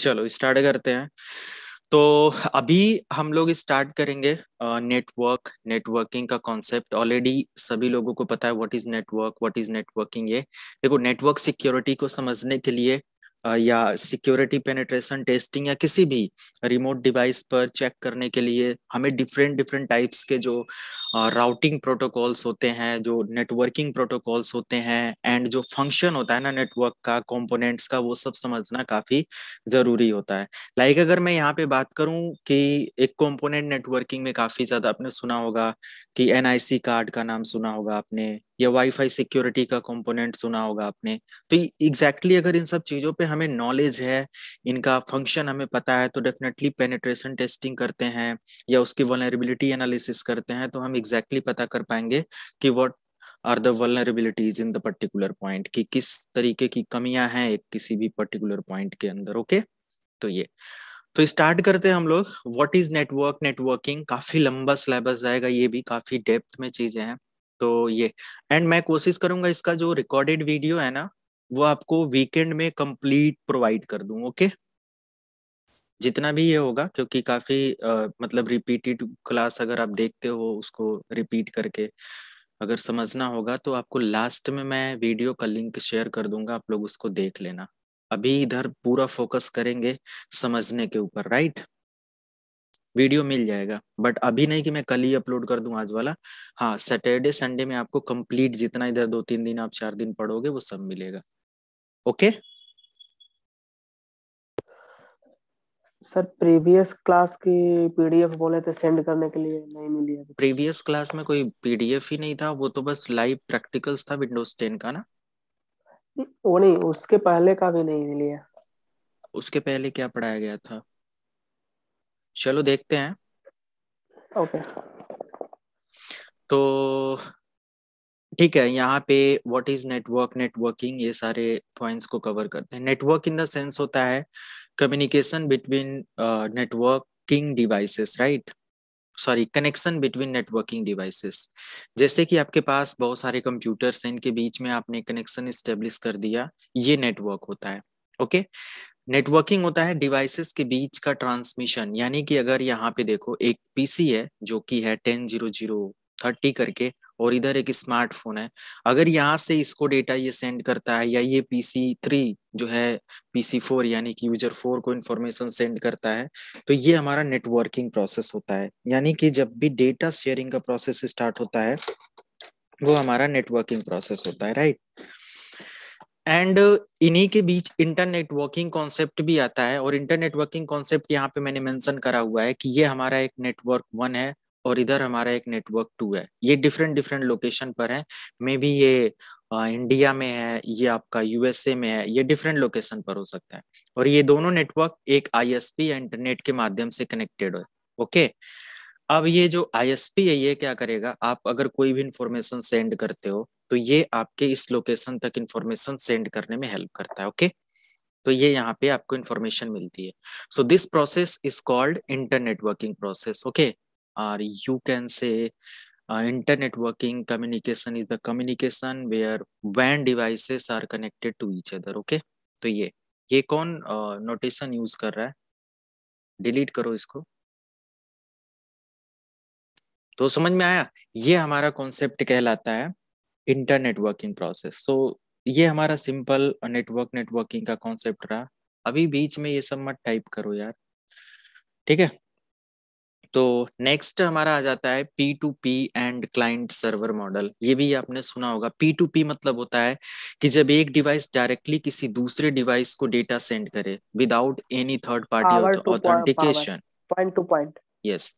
चलो स्टार्ट करते हैं तो अभी हम लोग स्टार्ट करेंगे नेटवर्क नेटवर्किंग का कॉन्सेप्ट ऑलरेडी सभी लोगों को पता है what is network what is networking ये देखो नेटवर्क सिक्योरिटी को समझने के लिए या सिक्योरिटी पेनेट्रेशन टेस्टिंग या किसी भी रिमोट डिवाइस पर चेक करने के लिए हमें डिफरेंट डिफरेंट टाइप्स के जो राउटिंग प्रोटोकॉल्स होते हैं जो नेटवर्किंग प्रोटोकॉल्स होते हैं एंड जो फंक्शन होता है ना नेटवर्क का कंपोनेंट्स का वो सब समझना काफी जरूरी होता है लाइक like अगर मैं यहाँ पे बात करूँ कि एक कॉम्पोनेंट नेटवर्किंग में काफी ज्यादा आपने सुना होगा कि एनआईसी कार्ड का नाम सुना होगा आपने या वाईफाई सिक्योरिटी का कंपोनेंट सुना होगा आपने तो एग्जैक्टली exactly अगर इन सब चीज़ों पे हमें नॉलेज है इनका फंक्शन हमें पता है तो डेफिनेटली पेनिट्रेशन टेस्टिंग करते हैं या उसकी वनरेबिलिटी एनालिसिस करते हैं तो हम एग्जैक्टली exactly पता कर पाएंगे कि what are the vulnerabilities in the particular point कि किस तरीके की कमियां हैं एक किसी भी पर्टिकुलर पॉइंट के अंदर ओके okay? तो ये तो स्टार्ट करते हैं हम लोग व्हाट इज नेटवर्क नेटवर्किंग काफी लंबा सिलेबस जाएगा ये भी काफी डेप्थ में चीजें हैं तो ये एंड मैं कोशिश करूंगा इसका जो रिकॉर्डेड वीडियो है ना वो आपको वीकेंड में कंप्लीट प्रोवाइड कर दूं ओके जितना भी ये होगा क्योंकि काफी आ, मतलब रिपीटेड क्लास अगर आप देखते हो उसको रिपीट करके अगर समझना होगा तो आपको लास्ट में मैं वीडियो का लिंक शेयर कर दूंगा आप लोग उसको देख लेना अभी इधर पूरा फोकस करेंगे समझने के ऊपर राइट वीडियो मिल जाएगा बट अभी नहीं कि मैं कल ही अपलोड कर दूं आज वाला हाँ सैटरडे संडे में आपको कंप्लीट जितना इधर दो तीन दिन आप चार दिन पढ़ोगे वो सब मिलेगा ओके सर प्रीवियस क्लास की पीडीएफ बोले थे सेंड करने के लिए नहीं मिली अभी प्रीवियस क्लास में कोई पीडीएफ ही नहीं था वो तो बस लाइव प्रैक्टिकल्स था विंडोज 10 का ना वो नहीं उसके पहले का भी नहीं मिली है उसके पहले क्या पढ़ाया गया था चलो देखते हैं ओके तो ठीक है यहाँ पे व्हाट इज नेटवर्क नेटवर्किंग ये सारे पॉइंट्स को कवर करते हैं नेटवर्क इन द सेंस होता है communication between networking devices right sorry connection between networking devices जैसे कि आपके पास बहुत सारे कंप्यूटर्स हैं इनके बीच में आपने कनेक्शन स्टेब्लिश कर दिया ये नेटवर्क होता है ओके नेटवर्किंग होता है डिवाइसेस के बीच का ट्रांसमिशन यानी कि अगर यहाँ पे देखो एक पीसी है जो कि है टेन जीरो जीरो थर्टी करके और इधर एक स्मार्टफोन है अगर यहाँ से इसको डेटा ये सेंड करता है या ये पीसी थ्री जो है पीसी फोर यानी कि यूजर फोर को इन्फॉर्मेशन सेंड करता है तो ये हमारा नेटवर्किंग प्रोसेस होता है यानी कि जब भी डेटा शेयरिंग का प्रोसेस स्टार्ट होता है वो हमारा नेटवर्किंग प्रोसेस होता है राइट एंड uh, इन्हीं के बीच इंटरनेट वर्किंग कॉन्सेप्ट भी आता है और इंटरनेट वर्किंग कॉन्सेप्ट यहाँ पे मैंने मेंशन करा हुआ है कि ये हमारा एक नेटवर्क वन है और इधर हमारा एक नेटवर्क टू है ये डिफरेंट डिफरेंट लोकेशन पर है मे बी ये आ, uh, इंडिया में है ये आपका यूएसए में है ये डिफरेंट लोकेशन पर हो सकता है और ये दोनों नेटवर्क एक आईएसपी या इंटरनेट के माध्यम से कनेक्टेड है ओके अब ये जो आईएसपी है ये क्या करेगा आप अगर कोई भी इंफॉर्मेशन सेंड करते हो तो ये आपके इस लोकेशन तक इंफॉर्मेशन सेंड करने में हेल्प करता है ओके तो ये यहाँ पे आपको इंफॉर्मेशन मिलती है so this process is called internetworking process okay और you can say internetworking communication is the communication where when devices are connected to each other okay तो ये ये कौन नोटेशन uh, यूज कर रहा है डिलीट करो इसको तो समझ में आया ये हमारा कॉन्सेप्ट कहलाता है इंटरनेटवर्किंग प्रोसेस सो ये हमारा सिंपल नेटवर्क नेटवर्किंग का कॉन्सेप्ट रहा अभी बीच में ये सब मत टाइप करो यार ठीक है तो नेक्स्ट हमारा आ जाता है P to P and client server model ये भी आपने सुना होगा पी टू पी मतलब होता है कि जब एक डिवाइस डायरेक्टली किसी दूसरे डिवाइस को डेटा सेंड करे without any third party authentication point to point yes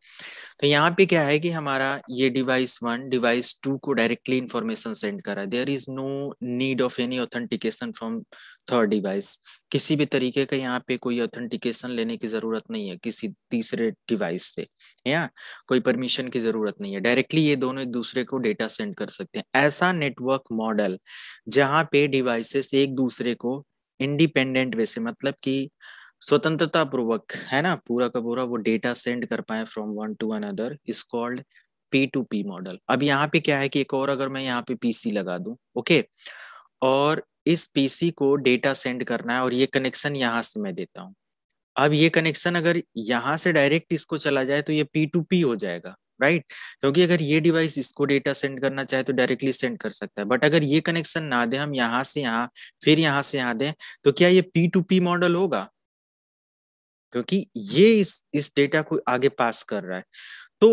तो यहाँ पे क्या है कि हमारा ये डिवाइस वन डिवाइस टू को डायरेक्टली इंफॉर्मेशन सेंड करा there is no need of any authentication from third device किसी भी तरीके का यहाँ पे कोई ऑथेंटिकेशन लेने की जरूरत नहीं है किसी तीसरे डिवाइस से या कोई परमिशन की जरूरत नहीं है डायरेक्टली ये दोनों एक दूसरे को डेटा सेंड कर सकते हैं ऐसा नेटवर्क मॉडल जहाँ पे डिवाइसेस एक दूसरे को इंडिपेंडेंट वे से मतलब की स्वतंत्रता पूर्वक है ना पूरा का पूरा वो डेटा सेंड कर पाए from one to another is called P to P model अब यहाँ पे क्या है कि एक और अगर मैं यहाँ पे पीसी लगा दू ओके और इस पीसी को डेटा सेंड करना है और ये कनेक्शन यहाँ से मैं देता हूँ अब ये कनेक्शन अगर यहाँ से डायरेक्ट इसको चला जाए तो ये पी टू पी हो जाएगा राइट क्योंकि अगर ये डिवाइस इसको डेटा सेंड करना चाहे तो डायरेक्टली सेंड कर सकता है बट अगर ये कनेक्शन ना दे हम यहाँ से यहाँ फिर यहाँ से यहाँ दें तो क्या ये पी टू पी मॉडल होगा क्योंकि ये इस इस डेटा को आगे पास कर रहा है तो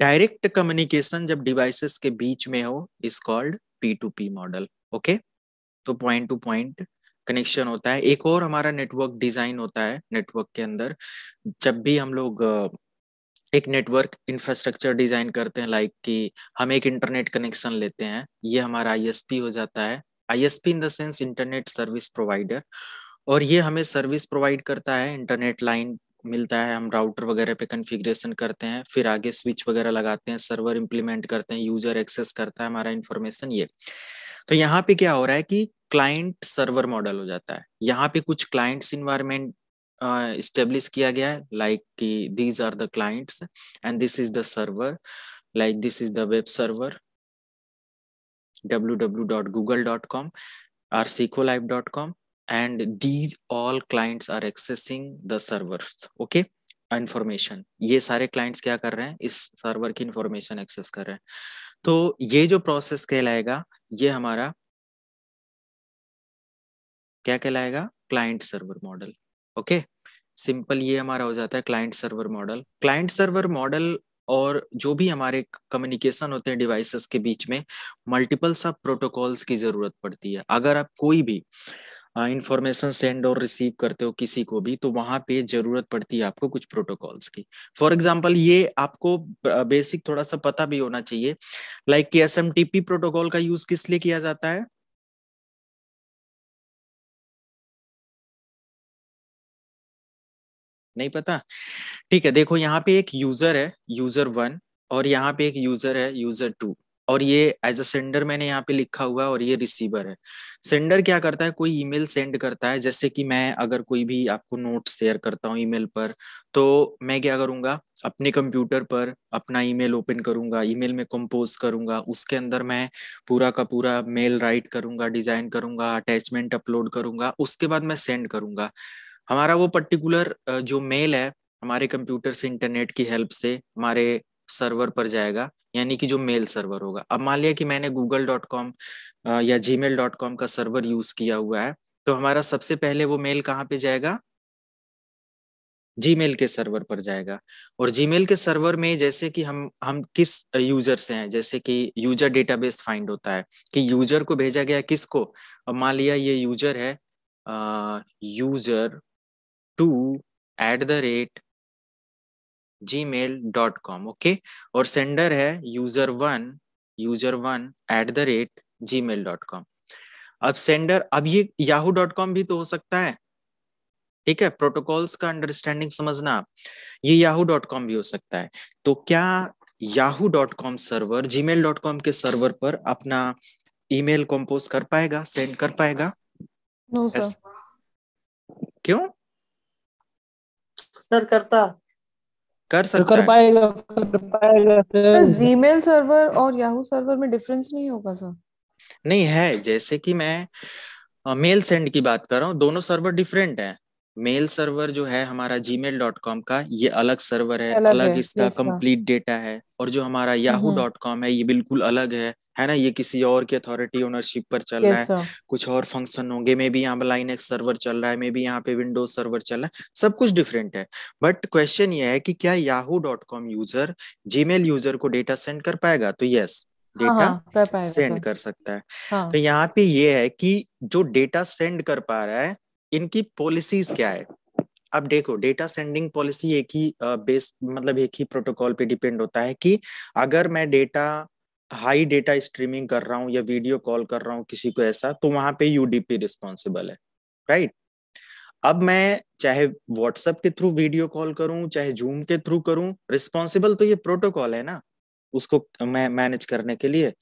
डायरेक्ट कम्युनिकेशन जब डिवाइसेस के बीच में हो is called P to P model okay तो पॉइंट टू पॉइंट कनेक्शन होता है एक और हमारा नेटवर्क डिजाइन होता है नेटवर्क के अंदर जब भी हम लोग एक नेटवर्क इंफ्रास्ट्रक्चर डिजाइन करते हैं लाइक कि हम एक इंटरनेट कनेक्शन लेते हैं ये हमारा आईएसपी हो जाता है ISP in the sense internet service provider और ये हमें सर्विस प्रोवाइड करता है इंटरनेट लाइन मिलता है हम राउटर वगैरह पे कॉन्फ़िगरेशन करते हैं फिर आगे स्विच वगैरह लगाते हैं सर्वर इम्प्लीमेंट करते हैं यूजर एक्सेस करता है हमारा इन्फॉर्मेशन ये तो यहाँ पे क्या हो रहा है कि क्लाइंट सर्वर मॉडल हो जाता है यहाँ पे कुछ क्लाइंट्स इन्वायरमेंट स्टेब्लिश किया गया है लाइक कि these are the clients and this is the server like this is the web server www.google.com dot com and these all clients are accessing the servers okay information ये सारे clients क्या कर रहे हैं इस सर्वर की information access कर रहे हैं तो ये जो प्रोसेस कहलाएगा ये हमारा क्या कहलाएगा client server model okay simple ये हमारा हो जाता है client server model client server model और जो भी हमारे कम्युनिकेशन होते हैं डिवाइसेस के बीच में मल्टीपल सब प्रोटोकॉल्स की जरूरत पड़ती है अगर आप कोई भी इंफॉर्मेशन सेंड और रिसीव करते हो किसी को भी तो वहां पे जरूरत पड़ती है आपको कुछ प्रोटोकॉल्स की फॉर एग्जाम्पल ये आपको बेसिक थोड़ा सा पता भी होना चाहिए लाइक like कि S M T P protocol का यूज किस लिए किया जाता है नहीं पता ठीक है देखो यहाँ पे एक यूजर है यूजर वन और यहाँ पे एक यूजर है यूजर टू और ये एज अ सेंडर मैंने यहाँ पे लिखा हुआ है और ये रिसीवर है सेंडर क्या करता है कोई ईमेल सेंड करता है जैसे कि मैं अगर कोई भी आपको नोट शेयर करता हूँ ईमेल पर तो मैं क्या करूंगा अपने कंप्यूटर पर अपना ईमेल ओपन करूंगा ईमेल में कंपोज करूंगा उसके अंदर मैं पूरा का पूरा मेल राइट करूंगा डिजाइन करूंगा अटैचमेंट अपलोड करूंगा उसके बाद मैं सेंड करूंगा हमारा वो पर्टिकुलर जो मेल है हमारे कंप्यूटर से इंटरनेट की हेल्प से हमारे सर्वर पर जाएगा यानी कि जो मेल सर्वर होगा अब मान लिया कि मैंने गूगल डॉट कॉम या जी मेल डॉट कॉम का सर्वर यूज किया हुआ है तो हमारा सबसे पहले वो मेल कहाँ पे जाएगा मेल के सर्वर पर जाएगा और जी मेल के सर्वर में जैसे कि हम हम किस यूजर से हैं जैसे कि यूजर डेटाबेस फाइंड होता है कि यूजर को भेजा गया किसको अब मान लिया ये यूजर है आ, user two at the rate Gmail dot com okay और सेंडर है user one user one at the rate Gmail dot com अब सेंडर अब ये याहू डॉट कॉम भी तो हो सकता है ठीक है प्रोटोकॉल्स का अंडरस्टैंडिंग समझना आप ये याहू डॉट कॉम भी हो सकता है तो क्या Yahoo dot com server Gmail dot com के सर्वर पर अपना ईमेल कंपोज कर पाएगा सेंड कर पाएगा नो no, सर क्यों सर करता तो कर सकता कर पाएगा कर पाएगा जीमेल सर्वर और याहू सर्वर में डिफरेंस नहीं होगा सर नहीं है जैसे कि मैं मेल सेंड की बात कर रहा हूँ दोनों सर्वर डिफरेंट हैं मेल सर्वर जो है हमारा मेल डॉट कॉम का ये अलग सर्वर है अलग, अलग है, इसका कंप्लीट डेटा है और जो हमारा याहू डॉट कॉम है ये बिल्कुल अलग है है ना ये किसी और की अथॉरिटी ओनरशिप पर चल रहा है कुछ और फंक्शन होंगे मे भी यहाँ पे लाइन एक्स सर्वर चल रहा है मे भी यहाँ पे विंडोज सर्वर चल रहा है सब कुछ डिफरेंट है बट क्वेश्चन ये है कि क्या Yahoo dot com user mail user को डेटा सेंड कर पाएगा तो यस डेटा सेंड कर सकता है हाँ. तो यहाँ पे ये है कि जो डेटा सेंड कर पा रहा है इनकी पॉलिसीज क्या है अब देखो डेटा सेंडिंग पॉलिसी एक ही बेस मतलब एक ही प्रोटोकॉल पे डिपेंड होता है कि अगर मैं डेटा हाई डेटा स्ट्रीमिंग कर रहा हूँ या वीडियो कॉल कर रहा हूँ किसी को ऐसा तो वहां पे यूडीपी रिस्पॉन्सिबल है राइट अब मैं चाहे व्हाट्सएप के थ्रू वीडियो कॉल करूं चाहे जूम के थ्रू करूं रिस्पॉन्सिबल तो ये प्रोटोकॉल है ना उसको मैं मैनेज करने के लिए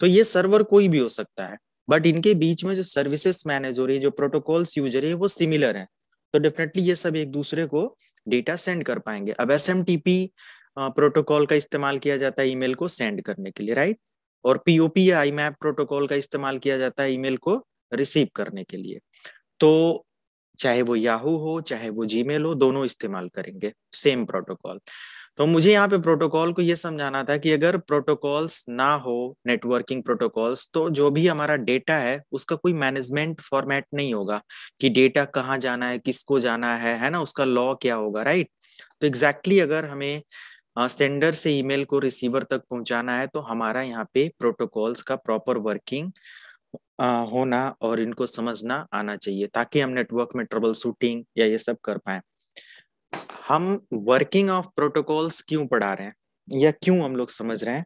तो ये सर्वर कोई भी हो सकता है बट इनके बीच में जो सर्विसेस मैनेज हो रही है जो प्रोटोकॉल्स यूज हो रही है वो सिमिलर है तो डेफिनेटली ये सब एक दूसरे को डेटा सेंड कर पाएंगे अब एस प्रोटोकॉल का इस्तेमाल किया जाता है ईमेल को सेंड करने के लिए राइट और पीओपी या आई मैप प्रोटोकॉल का इस्तेमाल किया जाता है ईमेल को रिसीव करने के लिए तो चाहे वो याहू हो चाहे वो जी हो दोनों इस्तेमाल करेंगे सेम प्रोटोकॉल तो मुझे यहाँ पे प्रोटोकॉल को ये समझाना था कि अगर प्रोटोकॉल्स ना हो नेटवर्किंग प्रोटोकॉल्स तो जो भी हमारा डेटा है उसका कोई मैनेजमेंट फॉर्मेट नहीं होगा कि डेटा कहाँ जाना है किसको जाना है है ना उसका लॉ क्या होगा राइट तो एग्जैक्टली exactly अगर हमें सेंडर से ईमेल को रिसीवर तक पहुंचाना है तो हमारा यहाँ पे प्रोटोकॉल्स का प्रॉपर वर्किंग होना और इनको समझना आना चाहिए ताकि हम नेटवर्क में ट्रबल शूटिंग या ये सब कर पाए हम वर्किंग ऑफ प्रोटोकॉल्स क्यों पढ़ा रहे हैं या क्यों हम लोग समझ रहे हैं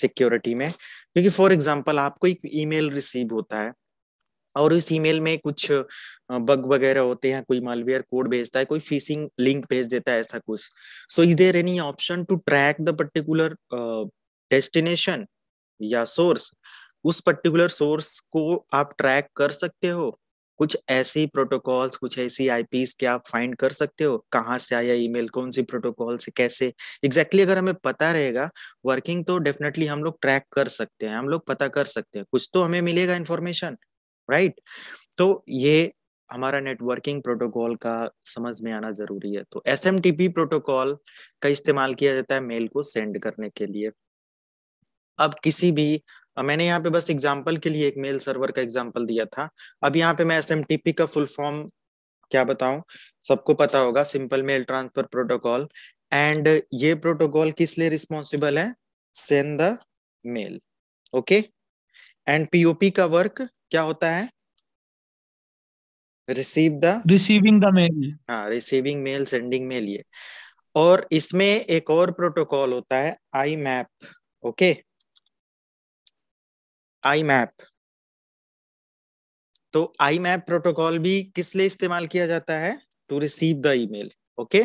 सिक्योरिटी में क्योंकि फॉर एग्जाम्पल आपको एक ईमेल रिसीव होता है और इस ईमेल में कुछ बग वगैरह होते हैं कोई मालवेयर कोड भेजता है कोई फिशिंग लिंक भेज देता है ऐसा कुछ so is there any option to track the particular destination या सोर्स उस पर्टिकुलर सोर्स को आप ट्रैक कर सकते हो कुछ ऐसे ही प्रोटोकॉल्स कुछ ऐसी आईपीस के आप फाइंड कर सकते हो कहाँ से आया ईमेल कौन सी प्रोटोकॉल से कैसे एग्जैक्टली exactly अगर हमें पता रहेगा वर्किंग तो डेफिनेटली हम लोग ट्रैक कर सकते हैं हम लोग पता कर सकते हैं कुछ तो हमें मिलेगा इन्फॉर्मेशन राइट तो ये हमारा नेटवर्किंग प्रोटोकॉल का समझ में आना जरूरी है तो एस प्रोटोकॉल का इस्तेमाल किया जाता है मेल को सेंड करने के लिए अब किसी भी मैंने यहाँ पे बस एग्जाम्पल के लिए एक मेल सर्वर का एग्जाम्पल दिया था अब यहाँ पे मैं एस का फुल फॉर्म क्या बताऊं सबको पता होगा simple mail transfer protocol and ये प्रोटोकॉल किस लिए रिस्पॉन्सिबल है send the mail okay and POP का वर्क क्या होता है receive the receiving the mail हाँ रिसीविंग मेल सेंडिंग मेल ये और इसमें एक और प्रोटोकॉल होता है IMAP okay okay? IMAP तो आई मैप प्रोटोकॉल भी किस लिए इस्तेमाल किया जाता है to receive the email okay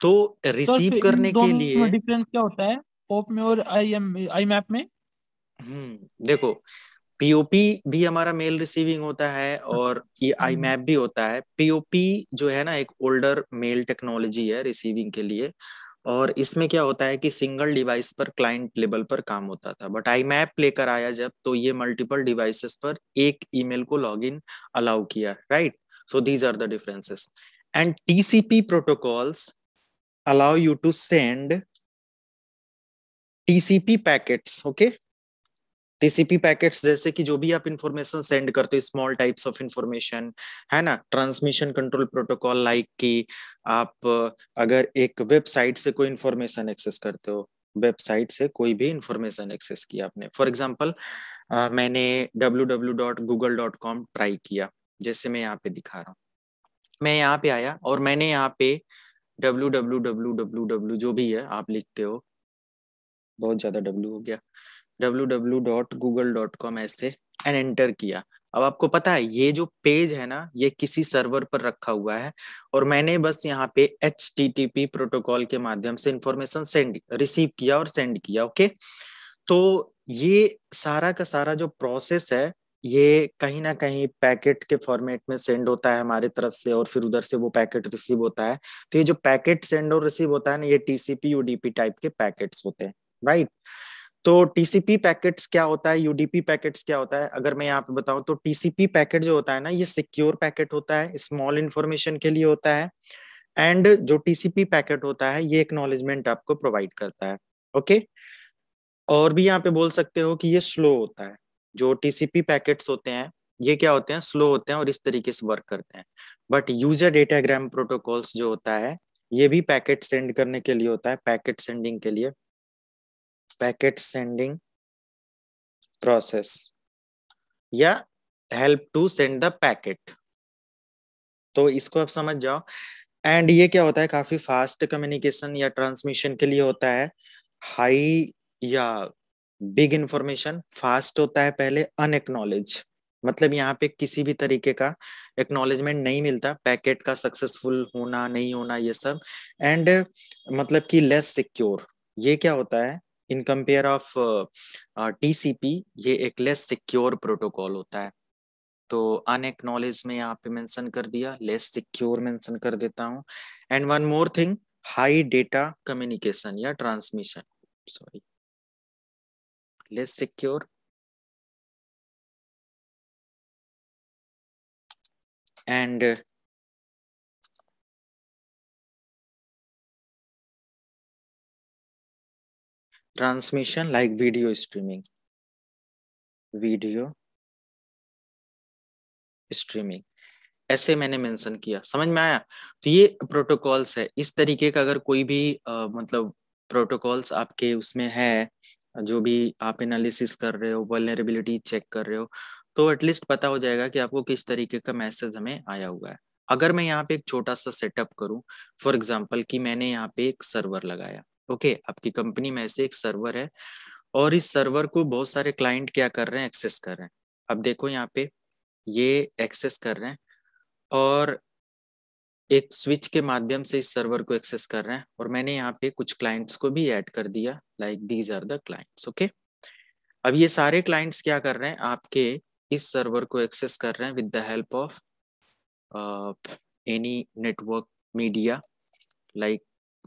तो रिसीव तो करने के लिए डिफरेंस क्या होता है पॉप में और आई एम आई मैप में हम्म देखो पीओपी भी हमारा मेल रिसीविंग होता है और ये आई अच्छा। मैप हम्म। भी होता है पीओपी जो है ना एक ओल्डर मेल टेक्नोलॉजी है रिसीविंग के लिए और इसमें क्या होता है कि सिंगल डिवाइस पर क्लाइंट लेवल पर काम होता था बट आई मैप लेकर आया जब तो ये मल्टीपल डिवाइसेस पर एक ईमेल को लॉगिन अलाउ किया right so these are the differences and TCP protocols allow you to send TCP packets okay TCP packets जैसे कि जो भी आप इंफॉर्मेशन सेंड करते हो स्मॉल टाइप्स ऑफ इंफॉर्मेशन है ना ट्रांसमिशन कंट्रोल प्रोटोकॉल लाइक कि आप अगर एक वेबसाइट से कोई इंफॉर्मेशन एक्सेस करते हो वेबसाइट से कोई भी इंफॉर्मेशन एक्सेस किया आपने फॉर एग्जाम्पल मैंने www.google.com ट्राई किया जैसे मैं यहाँ पे दिखा रहा हूँ मैं यहाँ पे आया और मैंने यहाँ पे W W W W W जो भी है आप लिखते हो बहुत ज्यादा डब्ल्यू हो गया www.google.com ऐसे एंड एंटर किया अब आपको पता है ये जो पेज है ना ये किसी सर्वर पर रखा हुआ है और मैंने बस यहाँ पे एच प्रोटोकॉल के माध्यम से इंफॉर्मेशन सेंड रिसीव किया और सेंड किया ओके तो ये सारा का सारा जो प्रोसेस है ये कहीं ना कहीं पैकेट के फॉर्मेट में सेंड होता है हमारे तरफ से और फिर उधर से वो पैकेट रिसीव होता है तो ये जो पैकेट सेंड और रिसीव होता है ना ये टीसीपी यूडीपी टाइप के पैकेट्स होते हैं राइट right? तो टीसीपी पैकेट्स क्या होता है यूडीपी पैकेट्स क्या होता है अगर मैं यहाँ पे बताऊं तो टीसीपी पैकेट जो होता है ना ये सिक्योर पैकेट होता है स्मॉल इन्फॉर्मेशन के लिए होता है एंड जो टीसीपी पैकेट होता है ये एक्नोलेजमेंट आपको प्रोवाइड करता है ओके okay? और भी यहाँ पे बोल सकते हो कि ये स्लो होता है जो टीसीपी पैकेट्स होते हैं ये क्या होते हैं स्लो होते हैं और इस तरीके से वर्क करते हैं बट यूजर डेटाग्राम प्रोटोकॉल्स जो होता है ये भी पैकेट सेंड करने के लिए होता है पैकेट सेंडिंग के लिए पैकेट सेंडिंग प्रोसेस या help to send the packet तो इसको आप समझ जाओ एंड ये क्या होता है काफी फास्ट कम्युनिकेशन या ट्रांसमिशन के लिए होता है हाई या बिग इंफॉर्मेशन फास्ट होता है पहले अनएक्नोलेज मतलब यहाँ पे किसी भी तरीके का एक्नोलेजमेंट नहीं मिलता पैकेट का सक्सेसफुल होना नहीं होना ये सब एंड मतलब कि लेस सिक्योर ये क्या होता है इन कंपेयर ऑफ टीसीपी ये एक लेस सिक्योर प्रोटोकॉल होता है तो अनएक्नॉलेज में यहाँ पे मेंशन कर दिया लेस सिक्योर मेंशन कर देता हूँ and one more thing high data communication या transmission sorry less secure and transmission like video streaming video streaming ऐसे मैंने मेंशन किया समझ में आया तो ये प्रोटोकॉल्स है इस तरीके का अगर कोई भी आ, मतलब प्रोटोकॉल्स आपके उसमें है जो भी आप एनालिसिस कर रहे हो वेलरेबिलिटी चेक कर रहे हो तो एटलीस्ट पता हो जाएगा कि आपको किस तरीके का मैसेज हमें आया हुआ है अगर मैं यहाँ पे एक छोटा सा सेटअप करूँ फॉर एग्जाम्पल कि मैंने यहाँ पे एक सर्वर लगाया ओके आपकी कंपनी में ऐसे एक सर्वर है और इस सर्वर को बहुत सारे क्लाइंट क्या कर रहे हैं एक्सेस कर रहे हैं अब देखो यहाँ पे ये एक्सेस कर रहे हैं और एक स्विच के माध्यम से इस सर्वर को एक्सेस कर रहे हैं और मैंने यहाँ पे कुछ क्लाइंट्स को भी ऐड कर दिया like these are the clients okay अब ये सारे क्लाइंट्स क्या कर रहे हैं आपके इस सर्वर को एक्सेस कर रहे हैं with the help of any network media like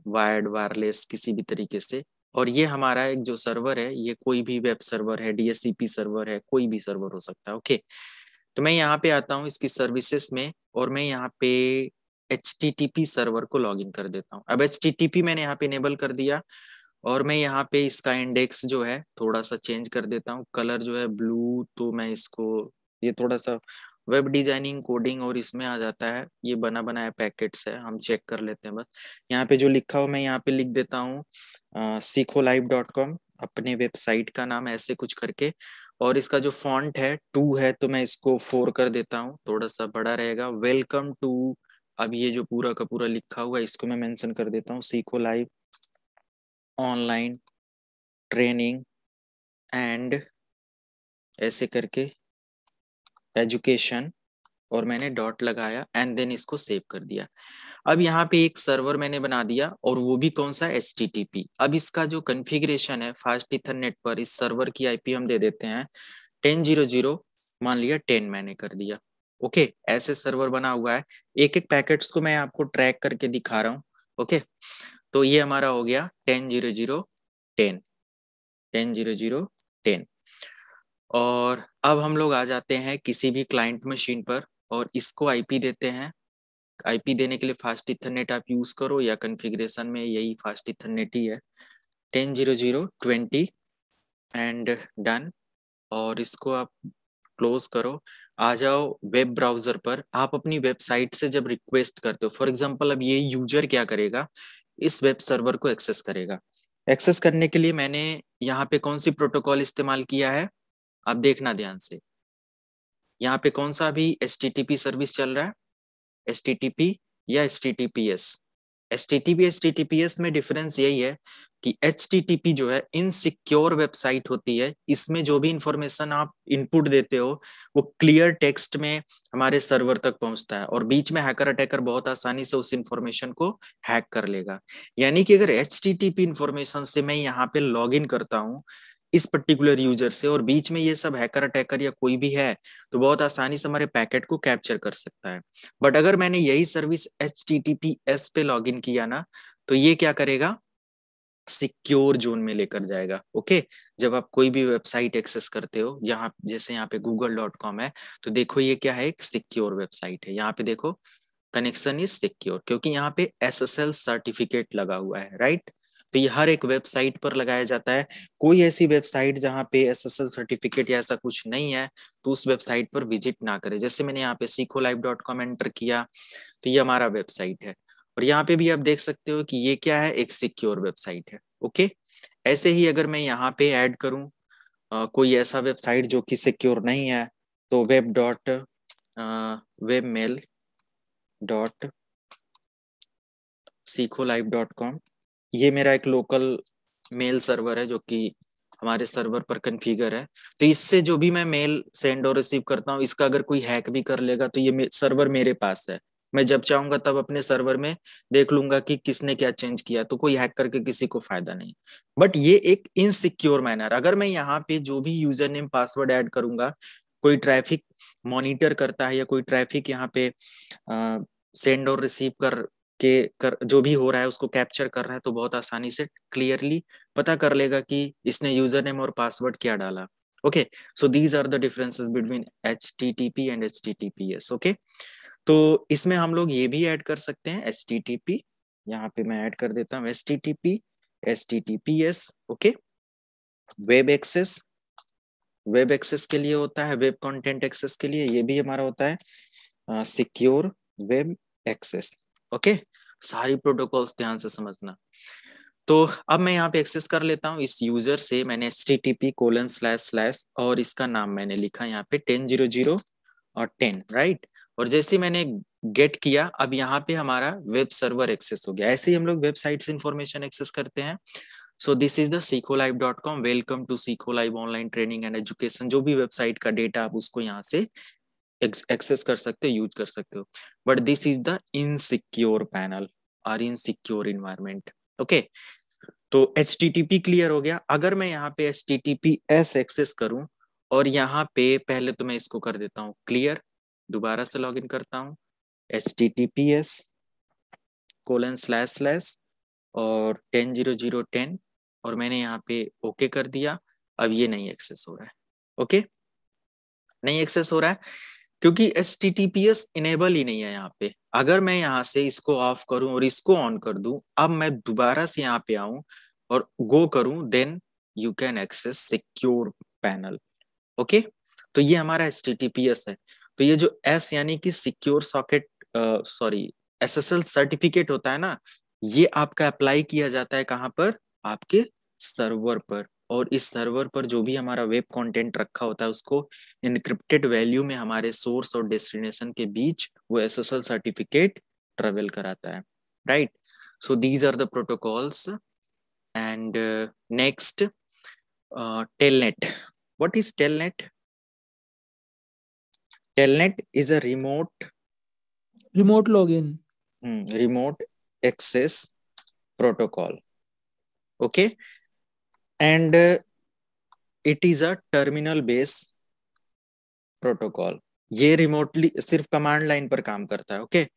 wired wireless किसी भी तरीके से और ये हमारा एक जो सर्वर है ये कोई भी वेब सर्वर है डीएससीपी सर्वर है कोई भी सर्वर हो सकता है ओके तो मैं यहाँ पे आता हूँ इसकी सर्विसेस में और मैं यहाँ पे एच सर्वर को लॉग कर देता हूँ अब एच मैंने यहाँ पे इनेबल कर दिया और मैं यहाँ पे इसका इंडेक्स जो है थोड़ा सा चेंज कर देता हूँ कलर जो है ब्लू तो मैं इसको ये थोड़ा सा वेब डिजाइनिंग कोडिंग और इसमें आ जाता है ये बना बनाया पैकेट्स है हम चेक कर लेते हैं बस यहाँ पे जो लिखा हो मैं यहाँ पे लिख देता हूँ सीखो लाइव डॉट कॉम अपने वेबसाइट का नाम ऐसे कुछ करके और इसका जो फॉन्ट है टू है तो मैं इसको फोर कर देता हूँ थोड़ा सा बड़ा रहेगा वेलकम टू अब ये जो पूरा का पूरा लिखा हुआ है इसको मैं मेंशन कर देता हूँ Seekho live online training and ऐसे करके एजुकेशन और मैंने डॉट लगाया एंड देन इसको सेव कर दिया अब यहाँ पे एक सर्वर मैंने बना दिया और वो भी कौन सा एच अब इसका जो कन्फिग्रेशन है फास्ट इथरनेट पर इस सर्वर की आईपी हम दे देते हैं टेन जीरो जीरो मान लिया टेन मैंने कर दिया ओके okay, ऐसे सर्वर बना हुआ है एक एक पैकेट्स को मैं आपको ट्रैक करके दिखा रहा हूँ ओके okay? तो ये हमारा हो गया ten zero zero ten ten zero zero ten और अब हम लोग आ जाते हैं किसी भी क्लाइंट मशीन पर और इसको आईपी देते हैं आईपी देने के लिए फास्ट इथरनेट आप यूज करो या कॉन्फ़िगरेशन में यही फास्ट इथरनेट ही है ten zero zero twenty and done और इसको आप क्लोज करो आ जाओ वेब ब्राउजर पर आप अपनी वेबसाइट से जब रिक्वेस्ट करते हो फॉर एग्जाम्पल अब ये यूजर क्या करेगा इस वेब सर्वर को एक्सेस करेगा एक्सेस करने के लिए मैंने यहाँ पे कौन सी प्रोटोकॉल इस्तेमाल किया है आप देखना ध्यान से यहाँ पे कौन सा भी एस सर्विस चल रहा है एस या एस टी टी पी में डिफरेंस यही है कि एच जो है इनसिक्योर वेबसाइट होती है इसमें जो भी इंफॉर्मेशन आप इनपुट देते हो वो क्लियर टेक्स्ट में हमारे सर्वर तक पहुंचता है और बीच में हैकर अटैकर बहुत आसानी से उस इंफॉर्मेशन को हैक कर लेगा यानी कि अगर एच टी इंफॉर्मेशन से मैं यहाँ पे लॉग इन करता हूँ इस पर्टिकुलर यूजर से और बीच में ये सब हैकर अटैकर या कोई भी है तो बहुत आसानी से हमारे पैकेट को कैप्चर कर सकता है बट अगर मैंने यही सर्विस एच पे लॉग किया ना तो ये क्या करेगा सिक्योर जोन में लेकर जाएगा ओके जब आप कोई भी वेबसाइट एक्सेस करते हो यहाँ जैसे यहाँ पे गूगल डॉट कॉम है तो देखो ये क्या है एक सिक्योर वेबसाइट है यहाँ पे देखो कनेक्शन इज सिक्योर क्योंकि यहाँ पे एस सर्टिफिकेट लगा हुआ है राइट right? तो ये हर एक वेबसाइट पर लगाया जाता है कोई ऐसी वेबसाइट जहाँ पे एल सर्टिफिकेट या ऐसा कुछ नहीं है तो उस वेबसाइट पर विजिट ना करें जैसे मैंने यहाँ पे सीखो लाइव डॉट कॉम एंटर किया तो ये हमारा वेबसाइट है और यहाँ पे भी आप देख सकते हो कि ये क्या है एक सिक्योर वेबसाइट है ओके ऐसे ही अगर मैं यहाँ पे ऐड करूँ कोई ऐसा वेबसाइट जो कि सिक्योर नहीं है तो web dot web mail dot Seekho live dot com ये मेरा एक लोकल मेल सर्वर है जो कि हमारे सर्वर पर कन्फिगर है तो इससे जो भी मैं मेल सेंड और रिसीव करता हूँ इसका अगर कोई हैक भी कर लेगा तो ये सर्वर मेरे पास है मैं जब चाहूंगा तब अपने सर्वर में देख लूंगा कि किसने क्या चेंज किया तो कोई हैक करके किसी को फायदा नहीं बट ये एक इनसिक्योर मैनर अगर मैं यहाँ पे जो भी यूजर नेम पासवर्ड ऐड करूंगा कोई ट्रैफिक मॉनिटर करता है या कोई ट्रैफिक यहाँ पे सेंड और रिसीव कर के कर जो भी हो रहा है उसको कैप्चर कर रहा है तो बहुत आसानी से क्लियरली पता कर लेगा कि इसने यूजर नेम और पासवर्ड क्या डाला okay so these are the differences between H and H okay तो इसमें हम लोग ये भी ऐड कर सकते हैं एच टी टी पी यहाँ पे मैं ऐड कर देता हूँ S T T P S T T P S okay web access web access के लिए होता है वेब कंटेंट एक्सेस के लिए ये भी हमारा होता है सिक्योर वेब एक्सेस ओके सारी प्रोटोकॉल्स ध्यान से समझना तो अब मैं यहाँ पे एक्सेस कर लेता हूँ इस यूजर से मैंने S T T P colon slash slash और इसका नाम मैंने लिखा यहाँ पे टेन जीरो जीरो और टेन राइट और जैसे मैंने गेट किया अब यहाँ पे हमारा वेब सर्वर एक्सेस हो गया ऐसे ही हम लोग वेबसाइट से इन्फॉर्मेशन एक्सेस करते हैं so this is the Seekho live dot com welcome to Seekho live online training and education जो भी वेबसाइट का डेटा आप उसको यहाँ से एक्सेस कर सकते हो यूज कर सकते हो but this is the insecure panel और इनसिक्योर इन्वायरमेंट ओके तो एच क्लियर हो गया अगर मैं यहाँ पे एच टी एक्सेस करूं और यहाँ पे पहले तो मैं इसको कर देता हूँ क्लियर दोबारा से लॉगिन करता हूँ H T T P S colon slash slash और टेन जीरो जीरो टेन और मैंने यहाँ पे ओके okay कर दिया अब ये नहीं एक्सेस हो रहा है ओके okay? नहीं एक्सेस हो रहा है क्योंकि S T T P S enable ही नहीं है यहाँ पे अगर मैं यहाँ से इसको ऑफ करूं और इसको ऑन कर दूं अब मैं दोबारा से यहाँ पे आऊं और गो करूं then you can access secure panel okay तो ये हमारा S T T P S है तो ये जो एस यानी कि secure socket sorry S S L certificate होता है ना ये आपका अप्लाई किया जाता है कहाँ पर आपके सर्वर पर और इस सर्वर पर जो भी हमारा वेब कंटेंट रखा होता है उसको इनक्रिप्टेड वैल्यू में हमारे सोर्स और डेस्टिनेशन के बीच वो एसएसएल सर्टिफिकेट ट्रेवल कराता है right so these are the protocols and next telnet what is telnet telnet is a remote remote login remote access protocol okay okay? and uh, it is a terminal base protocol ये remotely सिर्फ command line पर काम करता है okay okay?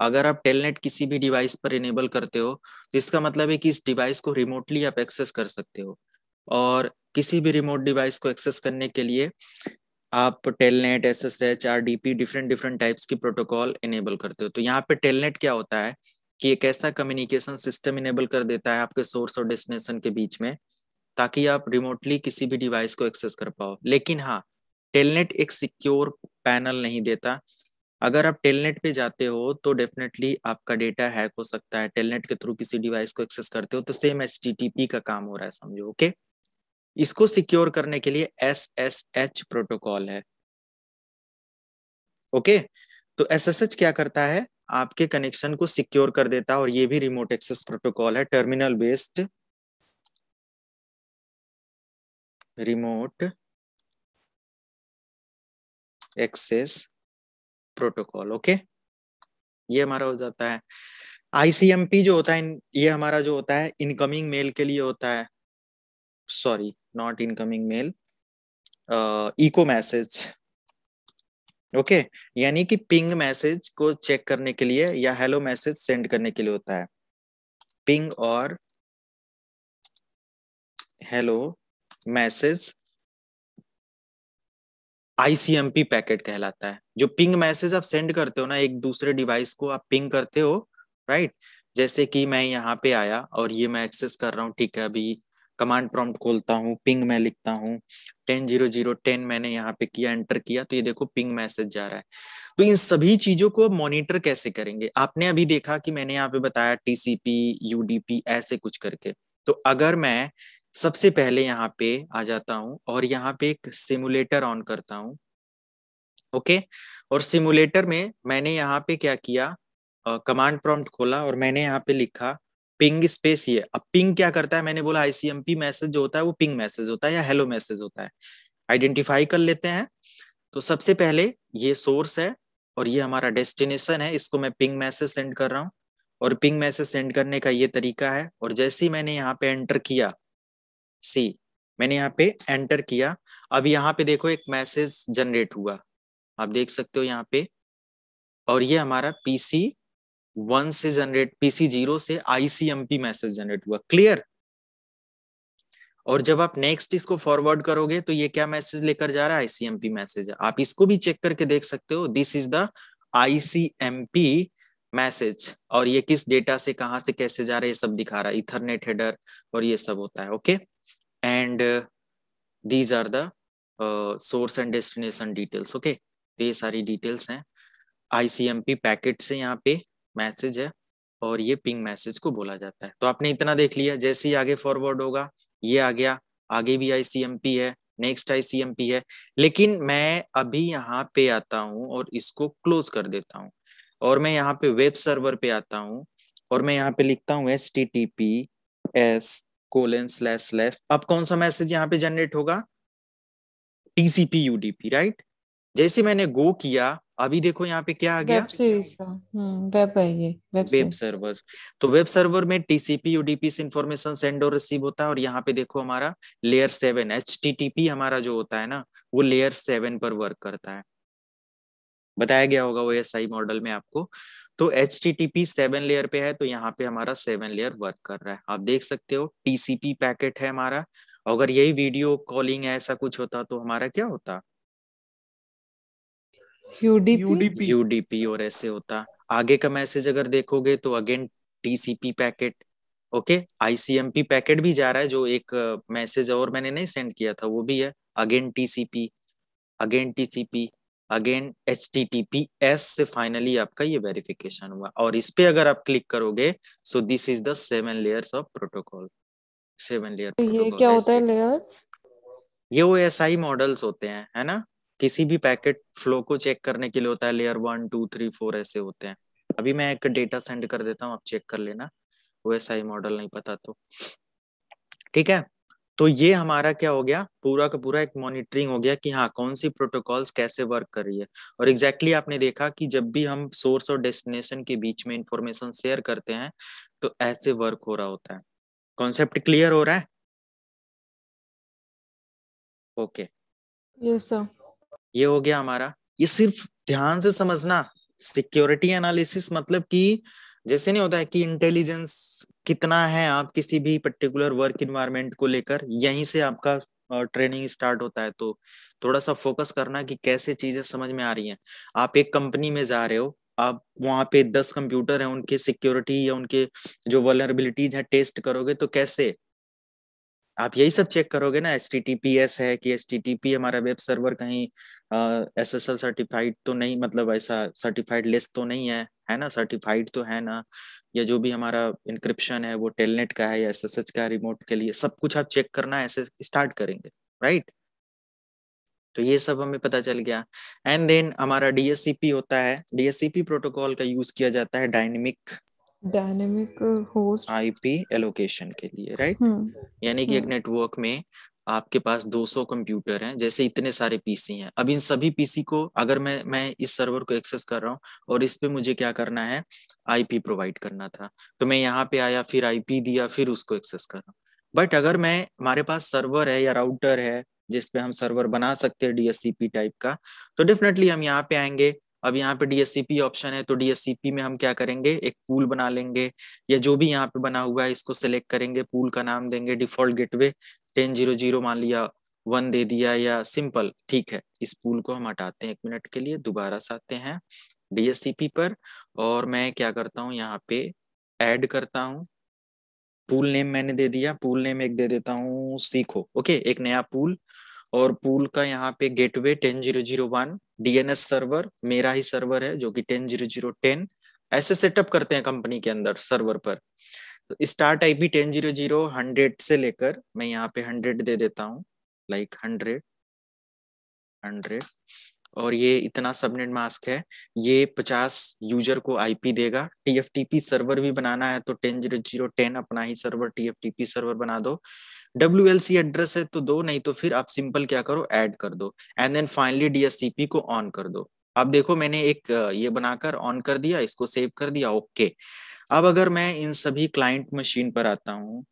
अगर आप telnet किसी भी डिवाइस पर इनेबल करते हो तो इसका मतलब है कि इस डिवाइस को रिमोटली आप एक्सेस कर सकते हो और किसी भी रिमोट डिवाइस को एक्सेस करने के लिए आप telnet S S H R D P different different types की प्रोटोकॉल इनेबल करते हो तो यहाँ पे टेलनेट क्या होता है कि एक ऐसा कम्युनिकेशन सिस्टम इनेबल कर देता है आपके सोर्स और डेस्टिनेशन के बीच में ताकि आप रिमोटली किसी भी डिवाइस को एक्सेस कर पाओ लेकिन हाँ टेलनेट एक सिक्योर पैनल नहीं देता अगर आप टेलनेट पे जाते हो तो डेफिनेटली आपका डेटा हैक हो सकता है टेलनेट के थ्रू किसी डिवाइस को एक्सेस करते हो तो सेम एस का काम हो रहा है समझो ओके इसको सिक्योर करने के लिए एस एस एच प्रोटोकॉल है ओके तो एस एस एच क्या करता है आपके कनेक्शन को सिक्योर कर देता है और ये भी रिमोट एक्सेस प्रोटोकॉल है terminal based remote access protocol okay ये हमारा हो जाता है आईसीएमपी जो होता है ये हमारा जो होता है इनकमिंग मेल के लिए होता है sorry not incoming mail echo message okay यानी कि पिंग मैसेज को चेक करने के लिए या हेलो मैसेज सेंड करने के लिए होता है पिंग और हेलो मैसेज आईसीएमपी पैकेट कहलाता है जो पिंग मैसेज आप सेंड करते हो ना एक दूसरे डिवाइस को आप पिंग करते हो राइट जैसे कि मैं यहाँ पे आया और ये मैं एक्सेस कर रहा हूँ ठीक है अभी कमांड प्रॉम्प्ट खोलता हूँ पिंग मैं लिखता हूँ टेन जीरो जीरो टेन मैंने यहाँ पे किया एंटर किया तो ये देखो पिंग मैसेज जा रहा है तो इन सभी चीजों को मॉनिटर कैसे करेंगे आपने अभी देखा कि मैंने यहाँ पे बताया टीसीपी यूडीपी ऐसे कुछ करके तो अगर मैं सबसे पहले यहाँ पे आ जाता हूं और यहाँ पे एक सिमुलेटर ऑन करता हूं ओके और सिमुलेटर में मैंने यहाँ पे क्या किया कमांड प्रॉम्प्ट खोला और मैंने यहाँ पे लिखा पिंग स्पेस ये अब पिंग क्या करता है मैंने बोला आईसीएमपी मैसेज जो होता है वो पिंग मैसेज होता है या हेलो मैसेज होता है आइडेंटिफाई कर लेते हैं तो सबसे पहले ये सोर्स है और ये हमारा डेस्टिनेशन है इसको मैं पिंग मैसेज सेंड कर रहा हूँ और पिंग मैसेज सेंड करने का ये तरीका है और जैसे ही मैंने यहाँ पे एंटर किया सी मैंने यहाँ पे एंटर किया अब यहाँ पे देखो एक मैसेज जनरेट हुआ आप देख सकते हो यहाँ पे और ये हमारा पीसी वन से जनरेट पीसी जीरो से आईसीएमपी मैसेज जनरेट हुआ क्लियर और जब आप नेक्स्ट इसको फॉरवर्ड करोगे तो ये क्या मैसेज लेकर जा रहा है आईसीएमपी मैसेज आप इसको भी चेक करके देख सकते हो this is the ICMP message और ये किस डेटा से कहां से कैसे जा रहा है ये सब दिखा रहा है इथरनेट हेडर और ये सब होता है okay okay? and uh, these are the uh, source and destination details okay तो ये सारी सी हैं पी पैकेट से यहाँ पे मैसेज है और ये पिंग मैसेज को बोला जाता है तो आपने इतना देख लिया जैसे ही आगे फॉरवर्ड होगा ये आ गया आगे भी पी है next I C M P है लेकिन मैं अभी यहाँ पे आता हूँ और इसको क्लोज कर देता हूँ और मैं यहाँ पे वेब सर्वर पे आता हूँ और मैं यहाँ पे लिखता हूँ S T T P S colon slash slash अब कौन सा मैसेज यहाँ पे जनरेट होगा टीसीपी यूडीपी राइट जैसे मैंने गो किया अभी देखो यहाँ पे क्या आ गया वेब हम्म, है ये वेब सर्वर तो वेब सर्वर में टीसीपी यूडीपी से इंफॉर्मेशन सेंड और रिसीव होता है और यहाँ पे देखो हमारा लेयर सेवन एच हमारा जो होता है ना वो लेयर सेवन पर वर्क करता है बताया गया होगा वो एस मॉडल में आपको तो H T T P seven layer पे है तो यहाँ पे हमारा सेवन लेयर वर्क कर रहा है आप देख सकते हो टीसीपी पैकेट है हमारा अगर यही वीडियो कॉलिंग ऐसा कुछ होता तो हमारा क्या होता यूडीपी यूडीपी और ऐसे होता आगे का मैसेज अगर देखोगे तो again TCP packet okay ICMP packet भी जा रहा है जो एक मैसेज uh, और मैंने नहीं सेंड किया था वो भी है again TCP again TCP again H से फाइनली आपका ये वेरिफिकेशन हुआ और इस पे अगर आप क्लिक करोगे so this is the seven layers of protocol seven layer ये क्या होता है लेयर्स ये वो एस आई मॉडल्स होते हैं है ना किसी भी पैकेट फ्लो को चेक करने के लिए होता है layer one two three four ऐसे होते हैं अभी मैं एक डेटा सेंड कर देता हूँ आप चेक कर लेना वो एस आई मॉडल नहीं पता तो ठीक है तो ये हमारा क्या हो गया पूरा का पूरा एक मॉनिटरिंग हो गया कि हाँ कौन सी प्रोटोकॉल्स कैसे वर्क कर रही है और एग्जैक्टली exactly आपने देखा कि जब भी हम सोर्स और डेस्टिनेशन के बीच में इंफॉर्मेशन शेयर करते हैं तो ऐसे वर्क हो रहा होता है कॉन्सेप्ट क्लियर हो रहा है ओके यस सर ये हो गया हमारा ये सिर्फ ध्यान से समझना सिक्योरिटी एनालिसिस मतलब कि जैसे नहीं होता है कि इंटेलिजेंस कितना है आप किसी भी पर्टिकुलर वर्क इन्वायरमेंट को लेकर यहीं से आपका ट्रेनिंग स्टार्ट होता है तो थोड़ा सा फोकस करना कि कैसे चीजें समझ में आ रही हैं आप एक कंपनी में जा रहे हो आप वहां पे दस कंप्यूटर हैं उनके सिक्योरिटी या उनके जो वलनरेबिलिटीज है टेस्ट करोगे तो कैसे आप यही सब चेक करोगे ना एस है कि एस हमारा वेब सर्वर कहीं एस एस सर्टिफाइड तो नहीं मतलब ऐसा सर्टिफाइड लिस्ट तो नहीं है है ना सर्टिफाइड तो है ना या जो भी हमारा इंक्रिप्शन है वो टेलनेट का है या एस का रिमोट के लिए सब कुछ आप चेक करना ऐसे स्टार्ट करेंगे राइट तो ये सब हमें पता चल गया एंड देन हमारा डीएससीपी होता है डीएससीपी प्रोटोकॉल का यूज किया जाता है dynamic dynamic host IP allocation के लिए राइट हम्म। यानी कि एक नेटवर्क हम्म। में आपके पास 200 कंप्यूटर हैं जैसे इतने सारे पीसी हैं अब इन सभी पीसी को अगर मैं मैं इस सर्वर को एक्सेस कर रहा हूँ और इस पे मुझे क्या करना है आईपी प्रोवाइड करना था तो मैं यहाँ पे आया फिर आईपी दिया फिर उसको एक्सेस कर रहा हूँ बट अगर मैं हमारे पास सर्वर है या राउटर है जिसपे हम सर्वर बना सकते हैं डीएससीपी टाइप का तो डेफिनेटली हम यहाँ पे आएंगे अब यहाँ पे डीएससीपी ऑप्शन है तो डीएससीपी में हम क्या करेंगे एक पूल बना लेंगे या जो भी यहाँ पे बना हुआ है इसको सिलेक्ट करेंगे पूल का नाम देंगे default gateway ten zero zero मान लिया वन दे दिया या सिंपल ठीक है इस पूल को हम हटाते हैं एक मिनट के लिए दोबारा से आते हैं डीएससीपी पर और मैं क्या करता हूँ यहाँ पे ऐड करता हूँ पूल नेम मैंने दे दिया पूल नेम एक दे देता हूँ सीखो ओके एक नया पूल और पूल का यहाँ पे gateway ten zero zero one DNS server मेरा ही सर्वर है जो कि टेन जीरो जीरो टेन ऐसे सेटअप करते हैं कंपनी के अंदर सर्वर पर स्टार्ट आई भी टेन जीरो जीरो हंड्रेड से लेकर मैं यहाँ पे हंड्रेड दे देता हूँ लाइक हंड्रेड हंड्रेड और ये इतना सबनेट मास्क है ये पचास यूजर को आईपी देगा टीएफटीपी सर्वर भी बनाना है तो टेन जीरो जीरो टेन अपना ही सर्वर टीएफटीपी सर्वर बना दो डब्ल्यू एड्रेस है तो दो नहीं तो फिर आप सिंपल क्या करो ऐड कर दो एंड देन फाइनली डीएससीपी को ऑन कर दो आप देखो मैंने एक ये बनाकर ऑन कर दिया इसको सेव कर दिया ओके okay. अब अगर मैं इन सभी क्लाइंट मशीन पर आता हूँ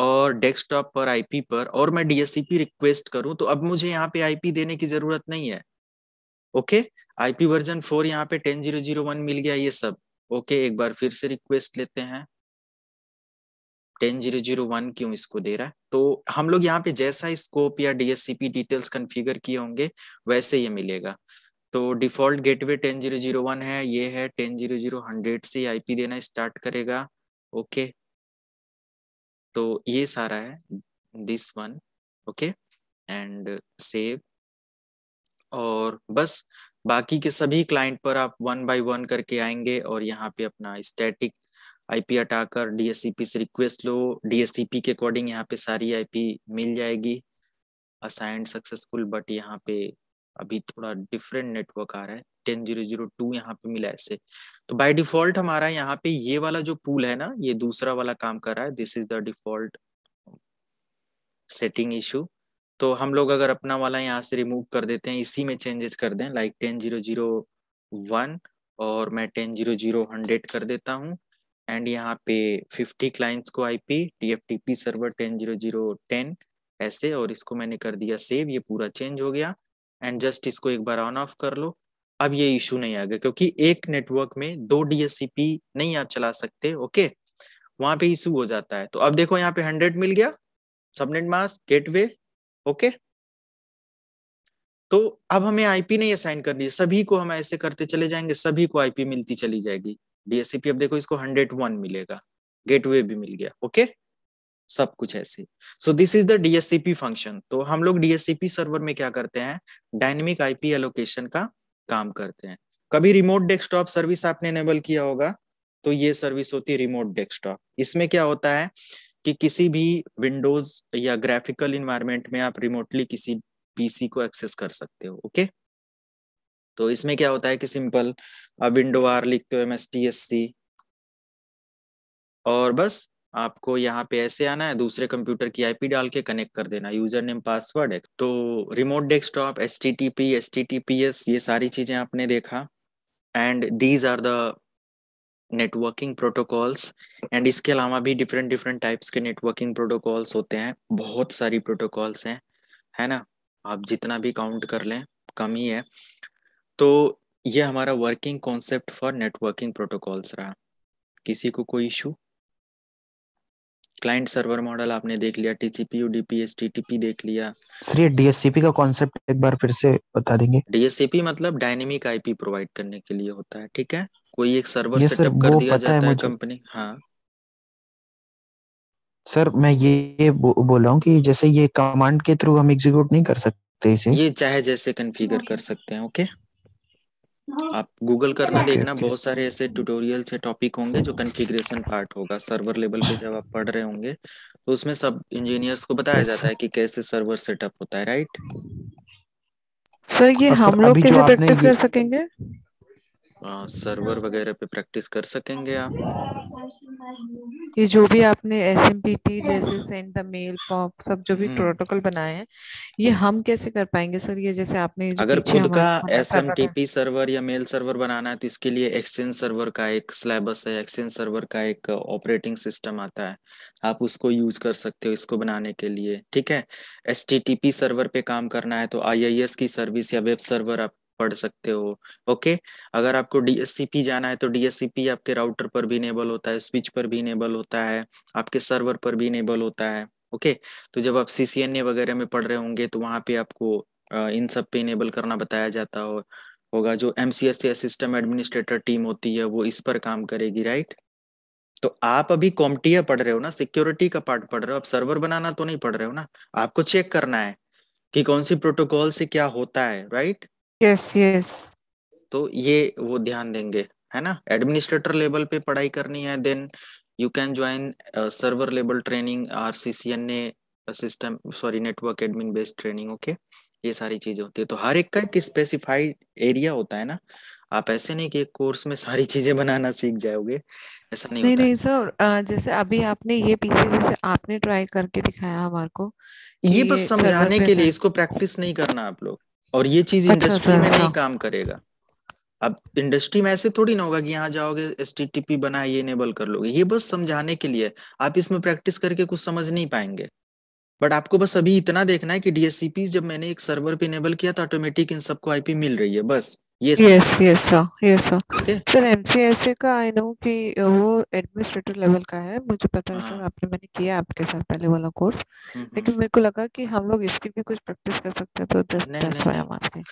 और डेस्कटॉप पर आईपी पर और मैं डीएससीपी रिक्वेस्ट करूं तो अब मुझे यहाँ पे आईपी देने की जरूरत नहीं है ओके आईपी वर्जन फोर यहाँ पे टेन जीरो जीरो वन मिल गया ये सब ओके एक बार फिर से रिक्वेस्ट लेते हैं टेन जीरो जीरो वन क्यों इसको दे रहा है तो हम लोग यहाँ पे जैसा स्कोप या डीएससीपी डिटेल्स कन्फिगर किए होंगे वैसे ये मिलेगा तो default gateway ten zero zero one है ये है टेन जीरो जीरो हंड्रेड से आईपी देना स्टार्ट करेगा ओके तो ये सारा है this one okay and save और बस बाकी के सभी क्लाइंट पर आप वन बाय वन करके आएंगे और यहाँ पे अपना स्टैटिक आईपी हटाकर डीएससीपी से रिक्वेस्ट लो डीएससीपी के अकॉर्डिंग यहाँ पे सारी आईपी मिल जाएगी असाइंड सक्सेसफुल बट यहाँ पे अभी थोड़ा डिफरेंट नेटवर्क आ रहा है टेन जीरो जीरो टू यहाँ पे मिला ऐसे तो बाय डिफॉल्ट हमारा यहाँ पे ये वाला जो पूल है ना ये दूसरा वाला काम कर रहा है this is the default setting issue तो हम लोग अगर अपना वाला यहाँ से रिमूव कर देते हैं इसी में चेंजेस कर दें like ten zero zero one और मैं टेन जीरो जीरो हंड्रेड कर देता हूँ एंड यहाँ पे फिफ्टी क्लाइंट्स को IP TFTP server ten zero zero ten ऐसे और इसको मैंने कर दिया सेव ये पूरा चेंज हो गया एंड जस्ट इसको एक बार ऑन ऑफ कर लो अब ये इशू नहीं आएगा क्योंकि एक नेटवर्क में दो डीएससीपी नहीं आप चला सकते ओके वहां पे इशू हो जाता है तो अब देखो यहाँ पे हंड्रेड मिल गया सबनेट मास्क गेटवे ओके तो अब हमें आईपी नहीं असाइन करनी है सभी को हम ऐसे करते चले जाएंगे सभी को आईपी मिलती चली जाएगी डीएससीपी अब देखो इसको हंड्रेड वन मिलेगा गेटवे भी मिल गया ओके सब कुछ ऐसे so this is the DHCP function तो हम लोग डीएससीपी सर्वर में क्या करते हैं डायनेमिक आईपी एलोकेशन का काम करते हैं कभी रिमोट डेस्कटॉप सर्विस आपने एनेबल किया होगा तो ये सर्विस होती है रिमोट डेस्कटॉप इसमें क्या होता है कि किसी भी विंडोज या ग्राफिकल इन्वायरमेंट में आप रिमोटली किसी पीसी को एक्सेस कर सकते हो ओके तो इसमें क्या होता है कि सिंपल विंडो आर लिखते हो एम और बस आपको यहाँ पे ऐसे आना है दूसरे कंप्यूटर की आईपी डाल के कनेक्ट कर देना यूजर नेम पासवर्ड है तो remote desktop S T T P S T T P S ये सारी चीजें आपने देखा and these are the networking protocols and इसके अलावा भी डिफरेंट डिफरेंट टाइप्स के नेटवर्किंग प्रोटोकॉल्स होते हैं बहुत सारी प्रोटोकॉल्स हैं है ना आप जितना भी काउंट कर लें कम ही है तो ये हमारा working concept for networking protocols रहा किसी को कोई इशू क्लाइंट सर्वर मॉडल आपने देख लिया टीसीपी यूडीपीएस टीटीपी देख लिया सर ये डीएससीपी का कॉन्सेप्ट एक बार फिर से बता देंगे डीएससीपी मतलब डायनेमिक आईपी प्रोवाइड करने के लिए होता है ठीक है कोई एक सर्वर सेटअप कर दिया जाता है, है कंपनी हाँ सर मैं ये बो, बोल रहा हूँ कि जैसे ये कमांड के थ्रू हम एग्जीक्यूट नहीं कर सकते इसे ये चाहे जैसे कॉन्फ़िगर हाँ। कर सकते हैं ओके okay? हाँ। आप गूगल करना देखना बहुत सारे ऐसे ट्यूटोरियल से टॉपिक होंगे जो कॉन्फ़िगरेशन पार्ट होगा सर्वर लेवल पे जब आप पढ़ रहे होंगे तो उसमें सब इंजीनियर्स को बताया जाता है कि कैसे सर्वर सेटअप होता है राइट सर ये हम लोग कैसे प्रैक्टिस कर सकेंगे सर्वर वगैरह पे प्रैक्टिस कर सकेंगे आप ये जो भी आपने एस जैसे सेंड द मेल पॉप सब जो भी प्रोटोकॉल हम्म। बनाए हैं ये हम कैसे कर पाएंगे सर ये जैसे आपने अगर खुद का एस सर्वर या मेल सर्वर बनाना है तो इसके लिए एक्सचेंज सर्वर का एक सिलेबस है एक्सचेंज सर्वर का एक ऑपरेटिंग सिस्टम आता है आप उसको यूज कर सकते हो इसको बनाने के लिए ठीक है एस सर्वर पे काम करना है तो आई की सर्विस या वेब सर्वर आप पढ़ सकते हो ओके अगर आपको डीएससीपी जाना है तो डीएससीपी आपके राउटर पर भी इनेबल होता है स्विच पर भी इनेबल होता है आपके सर्वर पर भी इनेबल होता है ओके तो जब आप सीसीएनए वगैरह में पढ़ रहे होंगे तो वहां पे आपको इन सब पे इनेबल करना बताया जाता हो होगा जो M C S system administrator team होती है वो इस पर काम करेगी राइट तो आप अभी कॉम्टिया पढ़ रहे हो ना सिक्योरिटी का पार्ट पढ़ रहे हो आप सर्वर बनाना तो नहीं पढ़ रहे हो ना आपको चेक करना है कि कौन सी प्रोटोकॉल से क्या होता है right yes yes, yes yes. तो ये वो ध्यान देंगे है ना एडमिनिस्ट्रेटर लेवल पे पढ़ाई करनी है then you can join server level training RCCN system sorry network admin based training okay ये सारी चीजें होती है तो हर एक का एक स्पेसिफाइड एरिया होता है ना आप ऐसे नहीं कि कोर्स में सारी चीजें बनाना सीख जाओगे ऐसा नहीं नहीं नहीं सर uh, जैसे अभी आपने ये पीछे जैसे आपने ट्राई करके दिखाया हमारे को ये बस समझाने के लिए इसको प्रैक्टिस नहीं करना आप लोग और ये चीज इंडस्ट्री अच्छा, अच्छा, में नहीं अच्छा। काम करेगा अब इंडस्ट्री में ऐसे थोड़ी ना होगा कि यहाँ जाओगे एस टी टी पी बना ये इनेबल कर लोगे ये बस समझाने के लिए आप इसमें प्रैक्टिस करके कुछ समझ नहीं पाएंगे बट आपको बस अभी इतना देखना है कि डीएससीपी जब मैंने एक सर्वर पे इनेबल किया तो ऑटोमेटिक इन सबको आईपी मिल रही है बस yes yes sir yes sir sir MCSA का आई नो कि वो एडमिनिस्ट्रेटिव लेवल का है मुझे पता है सर हाँ। आपने मैंने किया आपके साथ पहले वाला कोर्स हम्म, हम्म। लेकिन मेरे को लगा कि हम लोग इसकी भी कुछ प्रैक्टिस कर सकते हैं तो दस दस वाई हम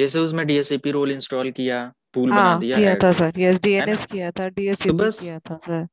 जैसे उसमें डीएसएपी रोल इंस्टॉल किया पूल हाँ, बना दिया किया था सर यस डीएनएस किया था डीएससीपी तो किया था सर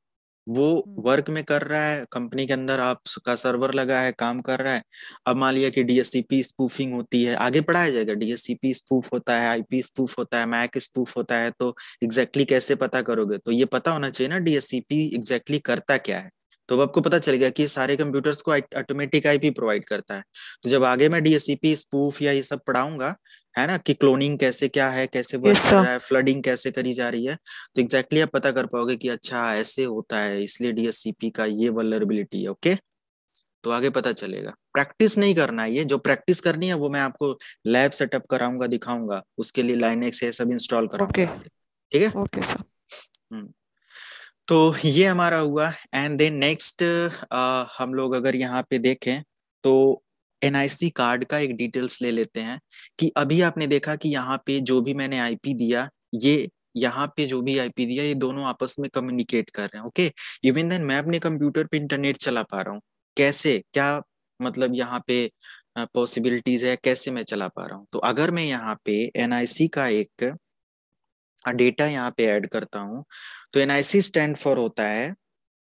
वो वर्क में कर रहा है कंपनी के अंदर आपका सर्वर लगा है काम कर रहा है अब मान लिया कि डीएससीपी स्पूफिंग होती है आगे पढ़ाया जाएगा डीएससीपी स्पूफ होता है आईपी स्पूफ होता है मैक स्पूफ होता है तो एग्जैक्टली exactly कैसे पता करोगे तो ये पता होना चाहिए ना डीएससीपी एग्जैक्टली करता क्या है तो अब आपको पता चल गया कि सारे कंप्यूटर्स को ऑटोमेटिक आईपी प्रोवाइड करता है तो जब आगे मैं डीएससीपी स्पूफ या ये सब पढ़ाऊंगा है ना कि क्लोनिंग कैसे क्या है कैसे वर्क yes, कर रहा है फ्लडिंग कैसे करी जा रही है तो एग्जैक्टली exactly आप पता कर पाओगे कि अच्छा ऐसे होता है इसलिए डीएससीपी का ये वलरबिलिटी है ओके तो आगे पता चलेगा प्रैक्टिस नहीं करना है ये जो प्रैक्टिस करनी है वो मैं आपको लैब सेटअप कराऊंगा दिखाऊंगा उसके लिए लाइन एक्स है सब इंस्टॉल कराऊंगा ठीक है ओके सर हम्म, तो ये हमारा हुआ एंड देन नेक्स्ट हम लोग अगर यहाँ पे देखें तो एनआईसी कार्ड का एक डिटेल्स ले लेते हैं कि अभी आपने देखा कि यहाँ पे जो भी मैंने आईपी दिया ये यहाँ पे जो भी आईपी दिया ये दोनों आपस में कम्युनिकेट कर रहे हैं ओके इवन देन मैं अपने कंप्यूटर पे इंटरनेट चला पा रहा हूँ कैसे क्या मतलब यहाँ पे पॉसिबिलिटीज है कैसे मैं चला पा रहा हूँ तो अगर मैं यहाँ पे एनआईसी का एक डेटा यहाँ पे ऐड करता हूँ तो एनआईसी स्टैंड फॉर होता है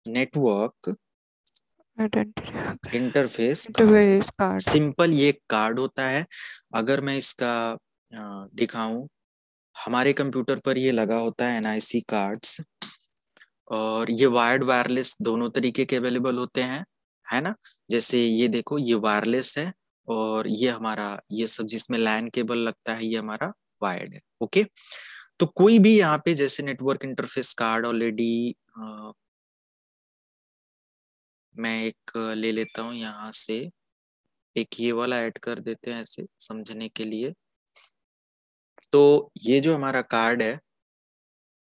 network interface interface card simple ये कार्ड होता है अगर मैं इसका दिखाऊं हमारे कंप्यूटर पर ये लगा होता है एनआईसी कार्ड्स और ये वायर्ड वायरलेस दोनों तरीके के अवेलेबल होते हैं है ना जैसे ये देखो ये वायरलेस है और ये हमारा ये सब जिसमें लाइन केबल लगता है ये हमारा वायर्ड है ओके तो कोई भी यहाँ पे जैसे नेटवर्क इंटरफेस कार्ड ऑलरेडी मैं एक ले लेता हूँ यहाँ से एक ये वाला ऐड कर देते हैं ऐसे समझने के लिए तो ये जो हमारा कार्ड है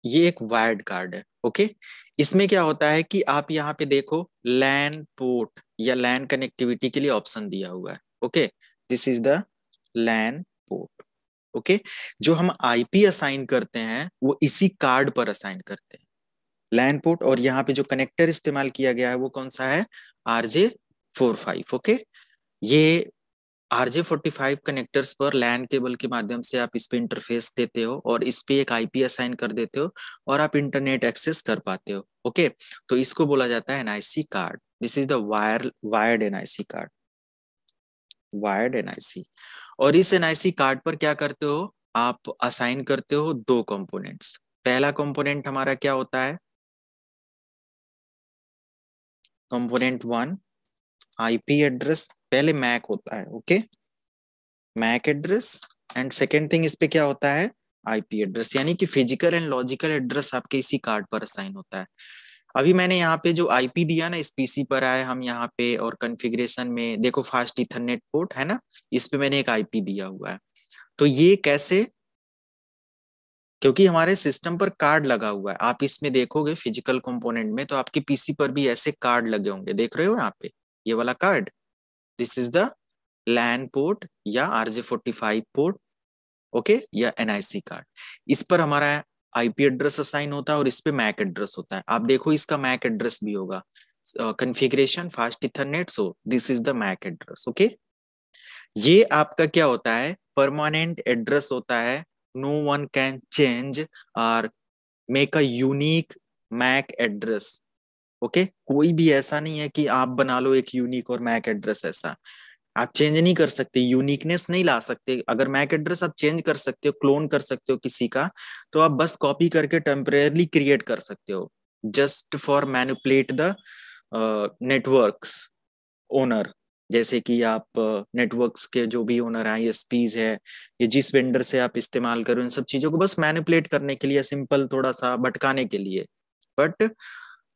ये एक वायर्ड कार्ड है ओके इसमें क्या होता है कि आप यहाँ पे देखो लैन पोर्ट या लैन कनेक्टिविटी के लिए ऑप्शन दिया हुआ है okay this is the LAN port okay जो हम आईपी असाइन करते हैं वो इसी कार्ड पर असाइन करते हैं लैंड पोर्ट और यहाँ पे जो कनेक्टर इस्तेमाल किया गया है वो कौन सा है आरजे फोर फाइव ओके ये आरजे फोर्टी फाइव कनेक्टर्स पर लैंड केबल के माध्यम से आप इस पे इंटरफेस देते हो और इस पे एक आईपी असाइन कर देते हो और आप इंटरनेट एक्सेस कर पाते हो ओके तो इसको बोला जाता है NIC card this is the wire wired NIC card wired NIC और इस एनआईसी कार्ड पर क्या करते हो आप असाइन करते हो दो कंपोनेंट्स पहला कंपोनेंट हमारा क्या होता है कंपोनेंट वन आईपी एड्रेस पहले मैक होता है okay MAC address and second thing इस पे क्या होता है आईपी एड्रेस यानी कि फिजिकल एंड लॉजिकल एड्रेस आपके इसी कार्ड पर असाइन होता है अभी मैंने यहाँ पे जो आईपी दिया ना इस पीसी पर आए हम यहाँ पे और कॉन्फ़िगरेशन में देखो फास्ट इथरनेट पोर्ट है ना इस पे मैंने एक आईपी दिया हुआ है तो ये कैसे क्योंकि हमारे सिस्टम पर कार्ड लगा हुआ है आप इसमें देखोगे फिजिकल कंपोनेंट में तो आपके पीसी पर भी ऐसे कार्ड लगे होंगे देख रहे हो यहाँ पे ये वाला card this is the LAN port या J forty five port okay या सी कार्ड इस पर हमारा आईपी एड्रेस असाइन होता है और इस पे मैक एड्रेस होता है आप देखो इसका मैक एड्रेस भी होगा configuration fast Ethernet so this is the MAC address okay ये आपका क्या होता है परमानेंट एड्रेस होता है no one can change or make a unique MAC address okay कोई भी ऐसा नहीं है कि आप बना लो एक यूनिक और मैक एड्रेस ऐसा आप चेंज नहीं कर सकते यूनिकनेस नहीं ला सकते अगर मैक एड्रेस आप चेंज कर सकते हो क्लोन कर सकते हो किसी का तो आप बस कॉपी करके टेम्परेरली क्रिएट कर सकते हो just for manipulate the networks owner जैसे कि आप नेटवर्क्स के जो भी ओनर हैं एसपीज है ये जिस वेंडर से आप इस्तेमाल करो इन सब चीजों को बस मैनिपुलेट करने के लिए सिंपल थोड़ा सा भटकाने के लिए बट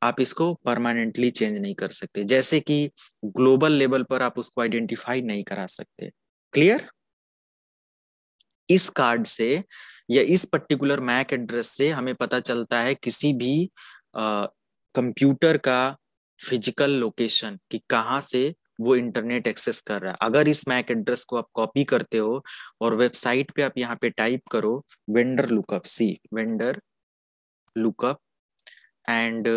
आप इसको परमानेंटली चेंज नहीं कर सकते जैसे कि ग्लोबल लेवल पर आप उसको आइडेंटिफाई नहीं करा सकते क्लियर इस कार्ड से या इस पर्टिकुलर मैक एड्रेस से हमें पता चलता है किसी भी कंप्यूटर का फिजिकल लोकेशन कि कहाँ से वो इंटरनेट एक्सेस कर रहा है अगर इस मैक एड्रेस को आप कॉपी करते हो और वेबसाइट पे आप यहाँ पे टाइप करो vendor lookup see vendor lookup and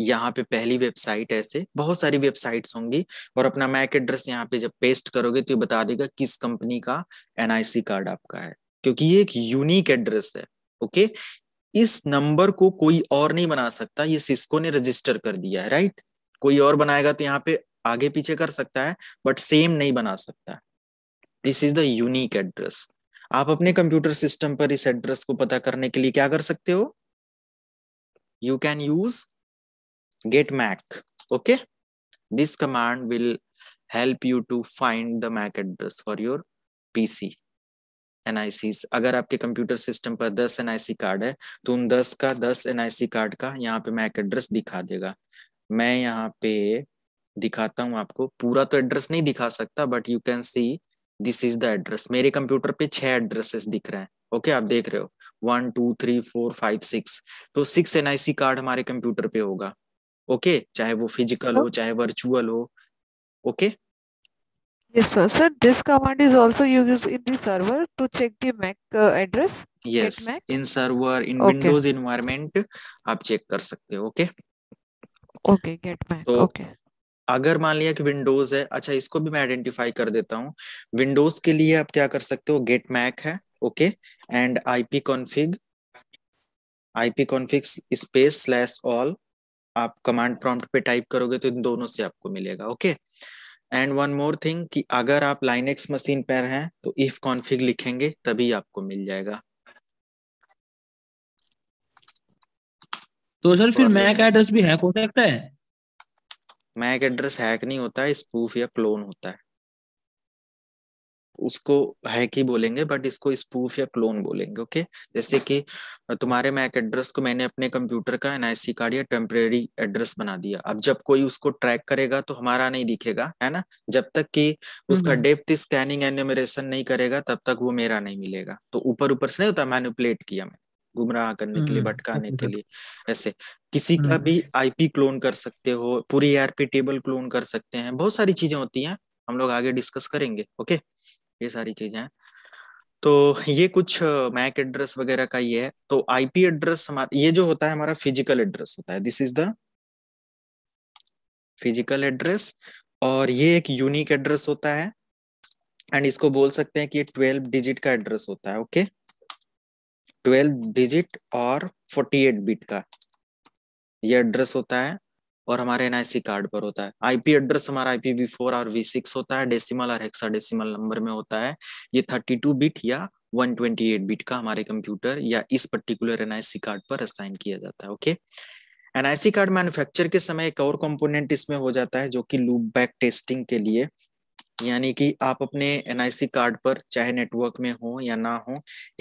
यहाँ पे पहली वेबसाइट ऐसे बहुत सारी वेबसाइट्स होंगी और अपना मैक एड्रेस यहाँ पे जब पेस्ट करोगे तो ये बता देगा किस कंपनी का एनआईसी कार्ड आपका है क्योंकि ये एक यूनिक एड्रेस है ओके इस नंबर को कोई और नहीं बना सकता ये सिस्को ने रजिस्टर कर दिया है राइट कोई और बनाएगा तो यहाँ पे आगे पीछे कर सकता है बट सेम नहीं बना सकता this is the unique address आप अपने कंप्यूटर सिस्टम पर इस एड्रेस को पता करने के लिए क्या कर सकते हो you can use get MAC okay this command will help you to find the MAC address for your PC NIC अगर आपके कंप्यूटर सिस्टम पर 10 एनआईसी कार्ड है तो उन 10 का 10 एनआईसी कार्ड का यहाँ पे मैक एड्रेस दिखा देगा मैं यहाँ पे दिखाता हूँ आपको पूरा तो एड्रेस नहीं दिखा सकता but you can see this is the address मेरे कंप्यूटर पे छह एड्रेसेस दिख रहे हैं ओके okay, आप देख रहे हो one two three four five six तो सिक्स एनआईसी कार्ड हमारे कंप्यूटर पे होगा ओके okay? चाहे वो फिजिकल हो चाहे वर्चुअल हो okay yes sir sir this command is also use in the server to check the MAC address yes in server in Windows environment आप चेक कर सकते हो okay okay get MAC okay अगर मान लिया कि विंडोज है अच्छा इसको भी मैं आइडेंटिफाई कर देता हूँ विंडोज के लिए आप क्या कर सकते हो गेट मैक है okay and IP config IP config space slash all आप कमांड प्रॉम्प्ट पे टाइप करोगे तो इन दोनों से आपको मिलेगा okay and one more thing कि अगर आप लाइनेक्स मशीन पर हैं तो इफ कॉन्फिग लिखेंगे तभी आपको मिल जाएगा तो सर फिर मैक एड्रेस भी है हो सकता है मैक एड्रेस हैक नहीं होता है स्पूफ या क्लोन होता है उसको हैक ही बोलेंगे बट इसको स्पूफ या क्लोन बोलेंगे ओके जैसे कि तुम्हारे मैक एड्रेस को मैंने अपने कंप्यूटर का एनआईसी कार्ड या टेम्परेरी एड्रेस बना दिया अब जब कोई उसको ट्रैक करेगा तो हमारा नहीं दिखेगा है ना जब तक कि उसका डेप्थ स्कैनिंग एनिमरेशन नहीं करेगा तब तक वो मेरा नहीं मिलेगा तो ऊपर ऊपर से नहीं होता मैन्युपुलेट किया मैं गुमराह करने के लिए हम्म, भटकाने के लिए ऐसे किसी का भी आईपी हम्म। क्लोन कर सकते हो पूरी एआरपी टेबल क्लोन कर सकते हैं बहुत सारी चीजें होती हैं हम लोग आगे डिस्कस करेंगे ओके ये सारी चीजें हैं तो ये कुछ मैक एड्रेस वगैरह का ये है तो आईपी एड्रेस हमारा ये जो होता है हमारा फिजिकल एड्रेस होता है this is the physical address और ये एक यूनिक एड्रेस होता है एंड इसको बोल सकते हैं कि ये ट्वेल्व डिजिट का एड्रेस होता है ओके okay? ट्वेल्व डिजिट और फोर्टी एट बिट का ये एड्रेस होता है और हमारे एनआईसी कार्ड पर होता है आईपी एड्रेस हमारा आईपी वी फोर और वी सिक्स होता है डेसिमल और हेक्सा डेसिमल नंबर में होता है ये थर्टी टू बिट या वन ट्वेंटी एट बिट का हमारे कंप्यूटर या इस पर्टिकुलर एनआईसी कार्ड पर असाइन किया जाता है ओके एनआईसी कार्ड मैन्युफैक्चर के समय एक और कंपोनेंट इसमें हो जाता है जो कि लूप बैक टेस्टिंग के लिए यानी कि आप अपने एनआईसी कार्ड पर चाहे नेटवर्क में हो या ना हो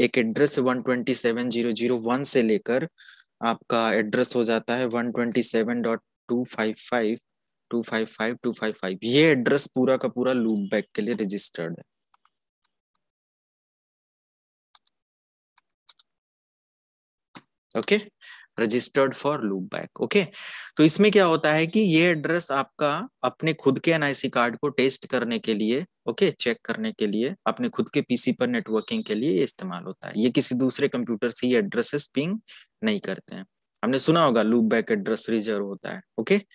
एक एड्रेस 127.001 से लेकर आपका एड्रेस हो जाता है 127.255 255 255 ये एड्रेस पूरा का पूरा लूप बैक के लिए रजिस्टर्ड है okay okay? Registered for loop back okay तो इसमें क्या होता है कि ये एड्रेस आपका अपने खुद के एनआईसी कार्ड को टेस्ट करने के लिए ओके okay, चेक करने के लिए अपने खुद के पीसी पर नेटवर्किंग के लिए इस्तेमाल होता है ये किसी दूसरे कंप्यूटर से ये एड्रेसेस पिंग नहीं करते हैं हमने सुना होगा लूप बैक एड्रेस रिजर्व होता है ओके okay?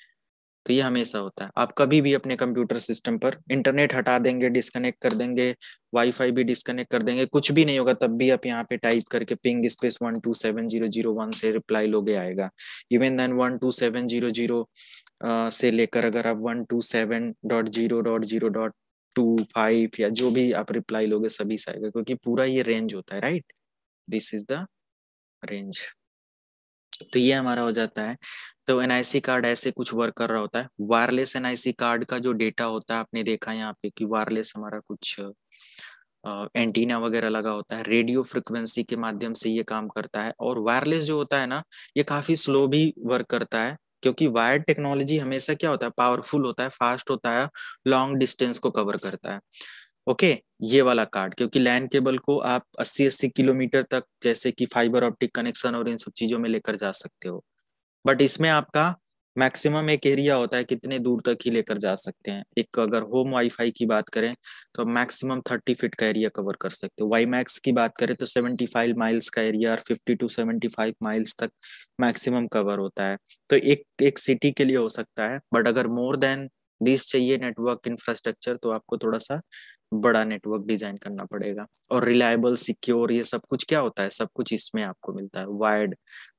तो ये हमेशा होता है आप कभी भी अपने कंप्यूटर सिस्टम पर इंटरनेट हटा देंगे डिस्कनेक्ट कर देंगे वाईफाई भी डिस्कनेक्ट कर देंगे कुछ भी नहीं होगा तब भी आप यहाँ पे टाइप करके ping space one two seven zero zero one से रिप्लाई लोगे आएगा even then one two seven zero zero से लेकर अगर आप one two seven dot zero dot zero dot two five या जो भी आप रिप्लाई लोगे सभी से आएगा क्योंकि पूरा ये रेंज होता है right this is the range तो ये हमारा हो जाता है तो एनआईसी कार्ड ऐसे कुछ वर्क कर रहा होता है वायरलेस एनआईसी कार्ड का जो डेटा होता है आपने देखा यहाँ पे कि वायरलेस हमारा कुछ एंटीना वगैरह लगा होता है रेडियो फ्रिक्वेंसी के माध्यम से ये काम करता है और वायरलेस जो होता है ना ये काफी स्लो भी वर्क करता है क्योंकि वायर्ड टेक्नोलॉजी हमेशा क्या होता है पावरफुल होता है फास्ट होता है लॉन्ग डिस्टेंस को कवर करता है ओके ये वाला कार्ड क्योंकि लैन केबल को आप 80-80 किलोमीटर तक जैसे कि फाइबर ऑप्टिक कनेक्शन और इन सब चीजों में लेकर जा सकते हो बट इसमें आपका मैक्सिमम एक एरिया होता है कितने दूर तक ही लेकर जा सकते हैं एक अगर होम वाईफाई की बात करें तो मैक्सिमम थर्टी फीट का एरिया कवर कर सकते हो वाई मैक्स की बात करें तो सेवेंटी फाइव माइल्स का एरिया और fifty to seventy five miles तक मैक्सिमम कवर होता है तो एक एक सिटी के लिए हो सकता है बट अगर मोर देन दिस चाहिए नेटवर्क इंफ्रास्ट्रक्चर तो आपको थोड़ा सा बड़ा नेटवर्क डिजाइन करना पड़ेगा और रिलायबल सिक्योर ये सब कुछ क्या होता है सब कुछ इसमें आपको मिलता है वायर्ड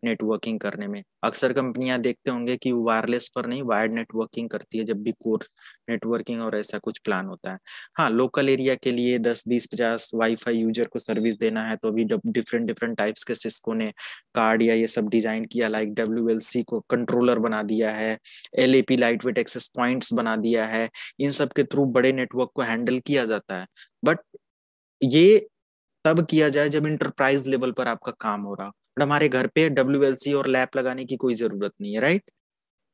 नेटवर्किंग करने में अक्सर कंपनियां देखते होंगे कि वायरलेस पर नहीं वायर्ड नेटवर्किंग करती है जब भी कोर नेटवर्किंग और ऐसा कुछ प्लान होता है हाँ लोकल एरिया के लिए दस बीस पचास वाईफाई यूजर को सर्विस देना है तो अभी जब डिफरेंट डिफरेंट टाइप्स के सिस्को ने कार्ड या ये सब डिजाइन किया लाइक डब्ल्यू को कंट्रोलर बना दिया है L lightweight access points बना दिया है इन सब के थ्रू बड़े नेटवर्क को हैंडल किया जा जाता है बट ये तब किया जाए जब इंटरप्राइज लेवल पर आपका काम हो रहा हो हमारे घर पे डब्ल्यू और लैप लगाने की कोई जरूरत नहीं है राइट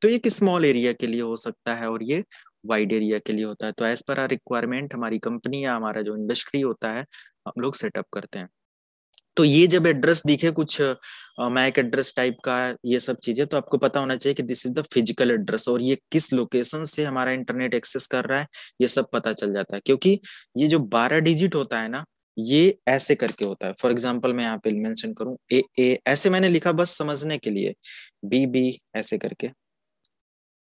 तो एक स्मॉल एरिया के लिए हो सकता है और ये वाइड एरिया के लिए होता है तो एज पर आर रिक्वायरमेंट हमारी कंपनी या हमारा जो इंडस्ट्री होता है हम लोग सेटअप करते हैं तो ये जब एड्रेस दिखे कुछ मैक एड्रेस टाइप का ये सब चीजें तो आपको पता होना चाहिए कि this is the physical address और ये किस लोकेशन से हमारा इंटरनेट एक्सेस कर रहा है ये सब पता चल जाता है क्योंकि ये जो बारह डिजिट होता है ना ये ऐसे करके होता है फॉर एग्जाम्पल मैं यहाँ पे मेंशन करूं ए ए ऐसे मैंने लिखा बस समझने के लिए बी बी ऐसे करके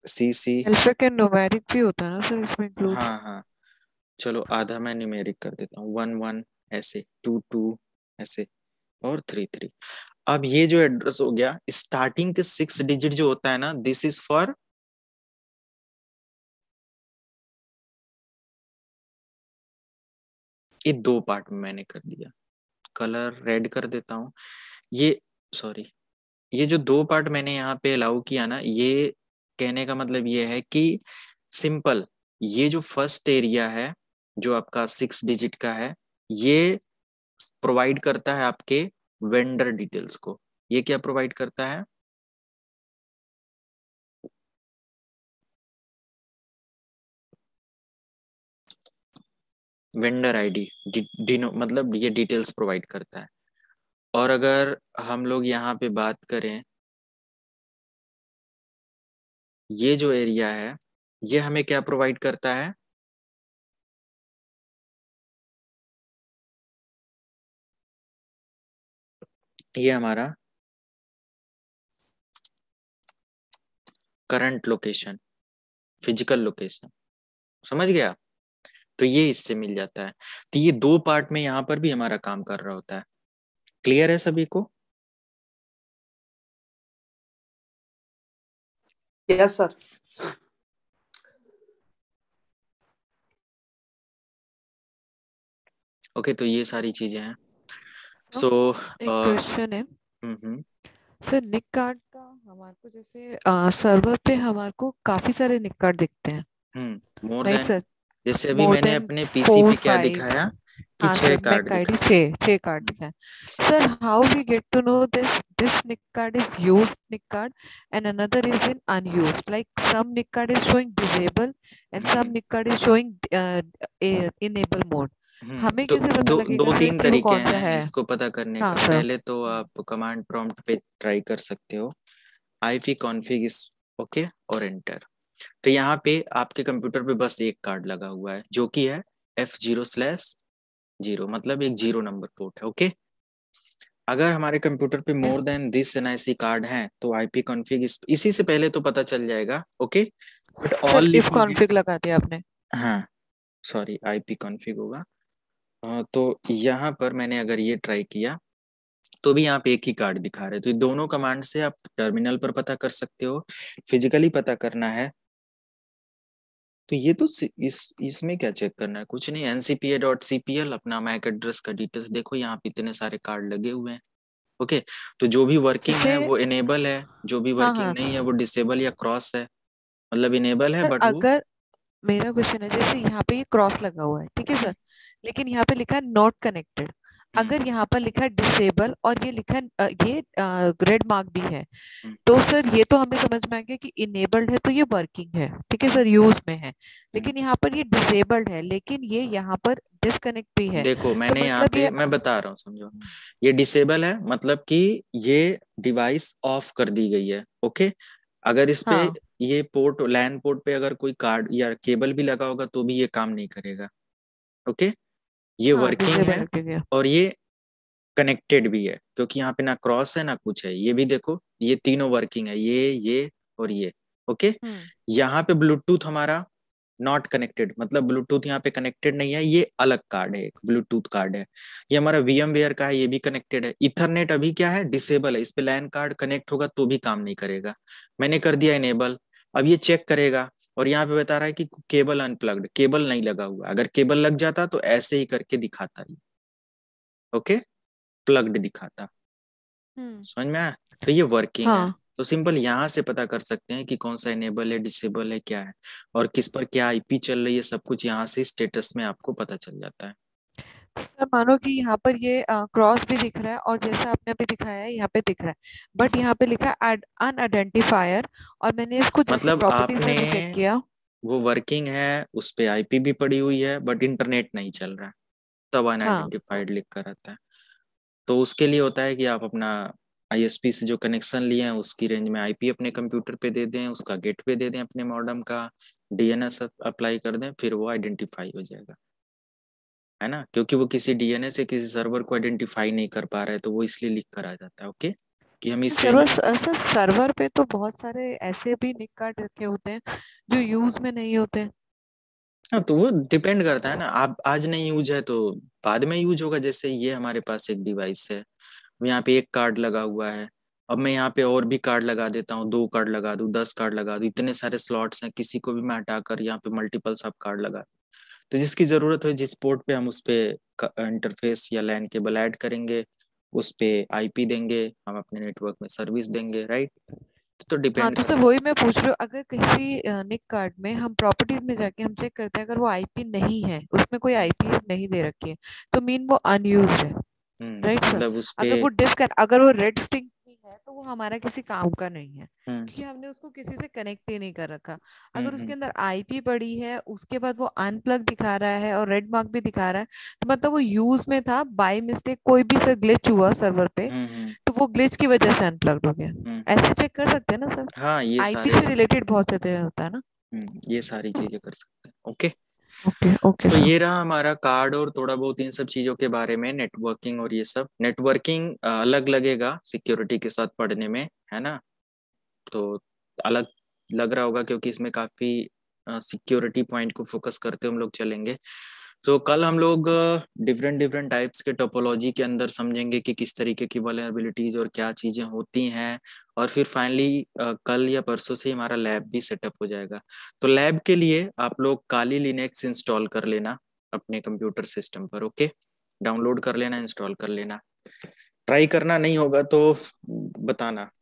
सी सी न्यूमेरिक भी होता है ना सर इसमें हाँ हाँ चलो आधा मैं न्यूमेरिक कर देता हूँ वन वन ऐसे टू टू ऐसे और थ्री थ्री अब ये जो एड्रेस हो गया स्टार्टिंग के सिक्स डिजिट जो होता है ना दिस इज फॉर ये दो पार्ट में मैंने कर दिया कलर रेड कर देता हूं ये सॉरी ये जो दो पार्ट मैंने यहाँ पे अलाउ किया ना ये कहने का मतलब ये है कि सिंपल ये जो फर्स्ट एरिया है जो आपका सिक्स डिजिट का है ये प्रोवाइड करता है आपके वेंडर डिटेल्स को ये क्या प्रोवाइड करता है वेंडर आईडी डी मतलब ये डिटेल्स प्रोवाइड करता है और अगर हम लोग यहाँ पे बात करें ये जो एरिया है ये हमें क्या प्रोवाइड करता है ये हमारा करंट लोकेशन फिजिकल लोकेशन समझ गया तो ये इससे मिल जाता है तो ये दो पार्ट में यहां पर भी हमारा काम कर रहा होता है क्लियर है सभी को यस सर ओके तो ये सारी चीजें हैं सो तो क्वेश्चन है सर निक कार्ड का हमारे को जैसे सर्वर पे हमारे को काफी सारे निक कार्ड दिखते हैं मोर देन सर जैसे अभी मैंने अपने पीसी पे क्या दिखाया कि हाँ, छह कार्ड आईडी छह छह कार्ड दिखाया sir how we get to know this this NIC card is used NIC card and another is in unused like some NIC card is showing disable and some NIC card is showing enable mode hmm, हमें तो कैसे पता दो, लगेगा दो तीन तरीके हैं है? इसको पता करने हाँ, का हाँ। पहले तो आप कमांड प्रॉम्प्ट पे ट्राई कर सकते हो आईफी कॉन्फिग इस ओके और एंटर तो यहाँ पे आपके कंप्यूटर पे बस एक कार्ड लगा हुआ है जो कि है एफ जीरो स्लैश जीरो मतलब एक जीरो नंबर पोर्ट है ओके अगर हमारे कंप्यूटर पे more than this N I card है तो आईपी कॉन्फिग इस, इसी से पहले तो पता चल जाएगा okay but all if config लगा दिया आपने हाँ सॉरी आईपी कॉन्फिग होगा तो यहाँ पर मैंने अगर ये ट्राई किया तो भी आप एक ही कार्ड दिखा रहे तो दोनों कमांड से आप टर्मिनल पर पता कर सकते हो फिजिकली पता करना है तो ये तो इस इसमें क्या चेक करना है कुछ नहीं एनसीपीए डॉट अपना मैक एड्रेस का डिटेल्स देखो यहाँ पे इतने सारे कार्ड लगे हुए हैं ओके तो जो भी वर्किंग है वो इनेबल है जो भी हाँ, वर्किंग हाँ, नहीं है हाँ। वो डिसेबल या क्रॉस है मतलब इनेबल है बट अगर मेरा क्वेश्चन है जैसे यहाँ पे ये क्रॉस लगा हुआ है ठीक है सर लेकिन यहाँ पे लिखा है नॉट कनेक्टेड हम्म। अगर यहाँ पर लिखा है डिसेबल और ये लिखा है ये रेड मार्क भी है हम्म। तो सर ये तो हमें समझ में आ गया कि इनेबल्ड है तो ये वर्किंग है ठीक है सर यूज में है लेकिन हम्म। यहाँ पर ये डिसेबल्ड है लेकिन ये यहाँ पर डिसकनेक्ट भी है देखो तो मैंने तो यहाँ मतलब पे मैं बता रहा हूँ समझो ये डिसेबल है मतलब कि ये डिवाइस ऑफ कर दी गई है ओके अगर इस पे हाँ। ये पोर्ट लैंड पोर्ट पे अगर कोई कार्ड या केबल भी लगा होगा तो भी ये काम नहीं करेगा ओके okay? ये हाँ, वर्किंग है और ये कनेक्टेड भी है क्योंकि यहाँ पे ना क्रॉस है ना कुछ है ये भी देखो ये तीनों वर्किंग है ये ये और ये ओके हम्म। यहाँ पे ब्लूटूथ हमारा नॉट कनेक्टेड मतलब ब्लूटूथ यहाँ पे कनेक्टेड नहीं है ये अलग कार्ड है एक ब्लूटूथ कार्ड है ये हमारा वीएम वेयर का है ये भी कनेक्टेड है इथरनेट अभी क्या है डिसेबल है इस पे लैन कार्ड कनेक्ट होगा तो भी काम नहीं करेगा मैंने कर दिया इनेबल अब ये चेक करेगा और यहाँ पे बता रहा है कि केबल अनप्लग्ड केबल नहीं लगा हुआ अगर केबल लग जाता तो ऐसे ही करके दिखाता ही ओके प्लग्ड दिखाता हम्म। समझ में आया तो ये वर्किंग हाँ. है तो सिंपल यहाँ से पता कर सकते हैं कि कौन सा इनेबल है डिसेबल है क्या है और किस पर क्या आईपी चल रही है सब कुछ यहाँ से स्टेटस में आपको पता चल जाता है सर मानो कि यहाँ पर ये क्रॉस भी दिख रहा है और जैसा आपने अभी दिखाया है यहाँ पे दिख रहा है बट यहाँ पे लिखा है अनआइडेंटिफायर और मैंने इसको मतलब आपने चेक किया वो वर्किंग है उस पे आईपी भी पड़ी हुई है बट इंटरनेट नहीं चल रहा है तब अनआइडेंटिफाइड हाँ. लिख कर रहता है तो उसके लिए होता है कि आप अपना आईएसपी से जो कनेक्शन लिए हैं उसकी रेंज में आईपी अपने कंप्यूटर पे दे दें उसका गेटवे दे दें अपने मॉडम का डीएनएस अप्लाई कर दें फिर वो आइडेंटिफाई हो जाएगा है ना क्योंकि वो किसी डीएनए से किसी सर्वर को आइडेंटिफाई नहीं कर पा रहे है तो वो इसलिए लिख कर आ जाता है ओके कि हम इस सर्वर सर सर्वर पे तो बहुत सारे ऐसे भी निक कार्ड रखे होते हैं जो यूज में नहीं होते हाँ तो वो डिपेंड करता है ना आप आज नहीं यूज है तो बाद में यूज होगा जैसे ये हमारे पास एक डिवाइस है यहाँ पे एक कार्ड लगा हुआ है अब मैं यहाँ पे और भी कार्ड लगा देता हूँ दो कार्ड लगा दू दस कार्ड लगा दू इतने सारे स्लॉट्स हैं किसी को भी मैं हटाकर यहाँ पे मल्टीपल सब कार्ड लगा तो जिसकी जरूरत हो जिस पोर्ट पे हम उस पे इंटरफेस या लैन केबल ऐड करेंगे उस पे आईपी देंगे हम अपने नेटवर्क में सर्विस देंगे राइट तो, तो हाँ तो सर वही मैं पूछ रही हूँ अगर किसी निक कार्ड में हम प्रॉपर्टीज में जाके हम चेक करते हैं अगर वो आईपी नहीं है उसमें कोई आईपी नहीं दे रखी है तो मीन वो अनयूज है राइट हम्म, मतलब सर अगर वो डिस्क अगर वो रेड स्टिंग है तो वो हमारा किसी काम का नहीं है हम्म। क्योंकि हमने उसको किसी से कनेक्ट ही नहीं कर रखा हम्म, अगर हम्म। उसके अंदर आईपी पड़ी है उसके बाद वो अनप्लग दिखा रहा है और रेड मार्क भी दिखा रहा है तो मतलब वो यूज में था बाई मिस्टेक कोई भी सर ग्लिच हुआ सर्वर पे तो वो ग्लिच की वजह से अनप्लग हो गया ऐसे चेक कर सकते हैं ना सर हाँ, आईपी से रिलेटेड बहुत से तो होता है ना ये सारी चीजें कर सकते हैं ओके ओके ओके तो ये रहा हमारा कार्ड और थोड़ा बहुत इन सब चीजों के बारे में नेटवर्किंग और ये सब नेटवर्किंग अलग लगेगा सिक्योरिटी के साथ पढ़ने में है ना तो अलग लग रहा होगा क्योंकि इसमें काफी सिक्योरिटी पॉइंट को फोकस करते हम लोग चलेंगे तो कल हम लोग डिफरेंट डिफरेंट टाइप्स के टोपोलॉजी के अंदर समझेंगे कि किस तरीके की वलेबिलिटीज और क्या चीजें होती हैं और फिर फाइनली कल या परसों से हमारा लैब भी सेटअप हो जाएगा तो लैब के लिए आप लोग काली लिनेक्स इंस्टॉल कर लेना अपने कंप्यूटर सिस्टम पर ओके डाउनलोड कर लेना इंस्टॉल कर लेना ट्राई करना नहीं होगा तो बताना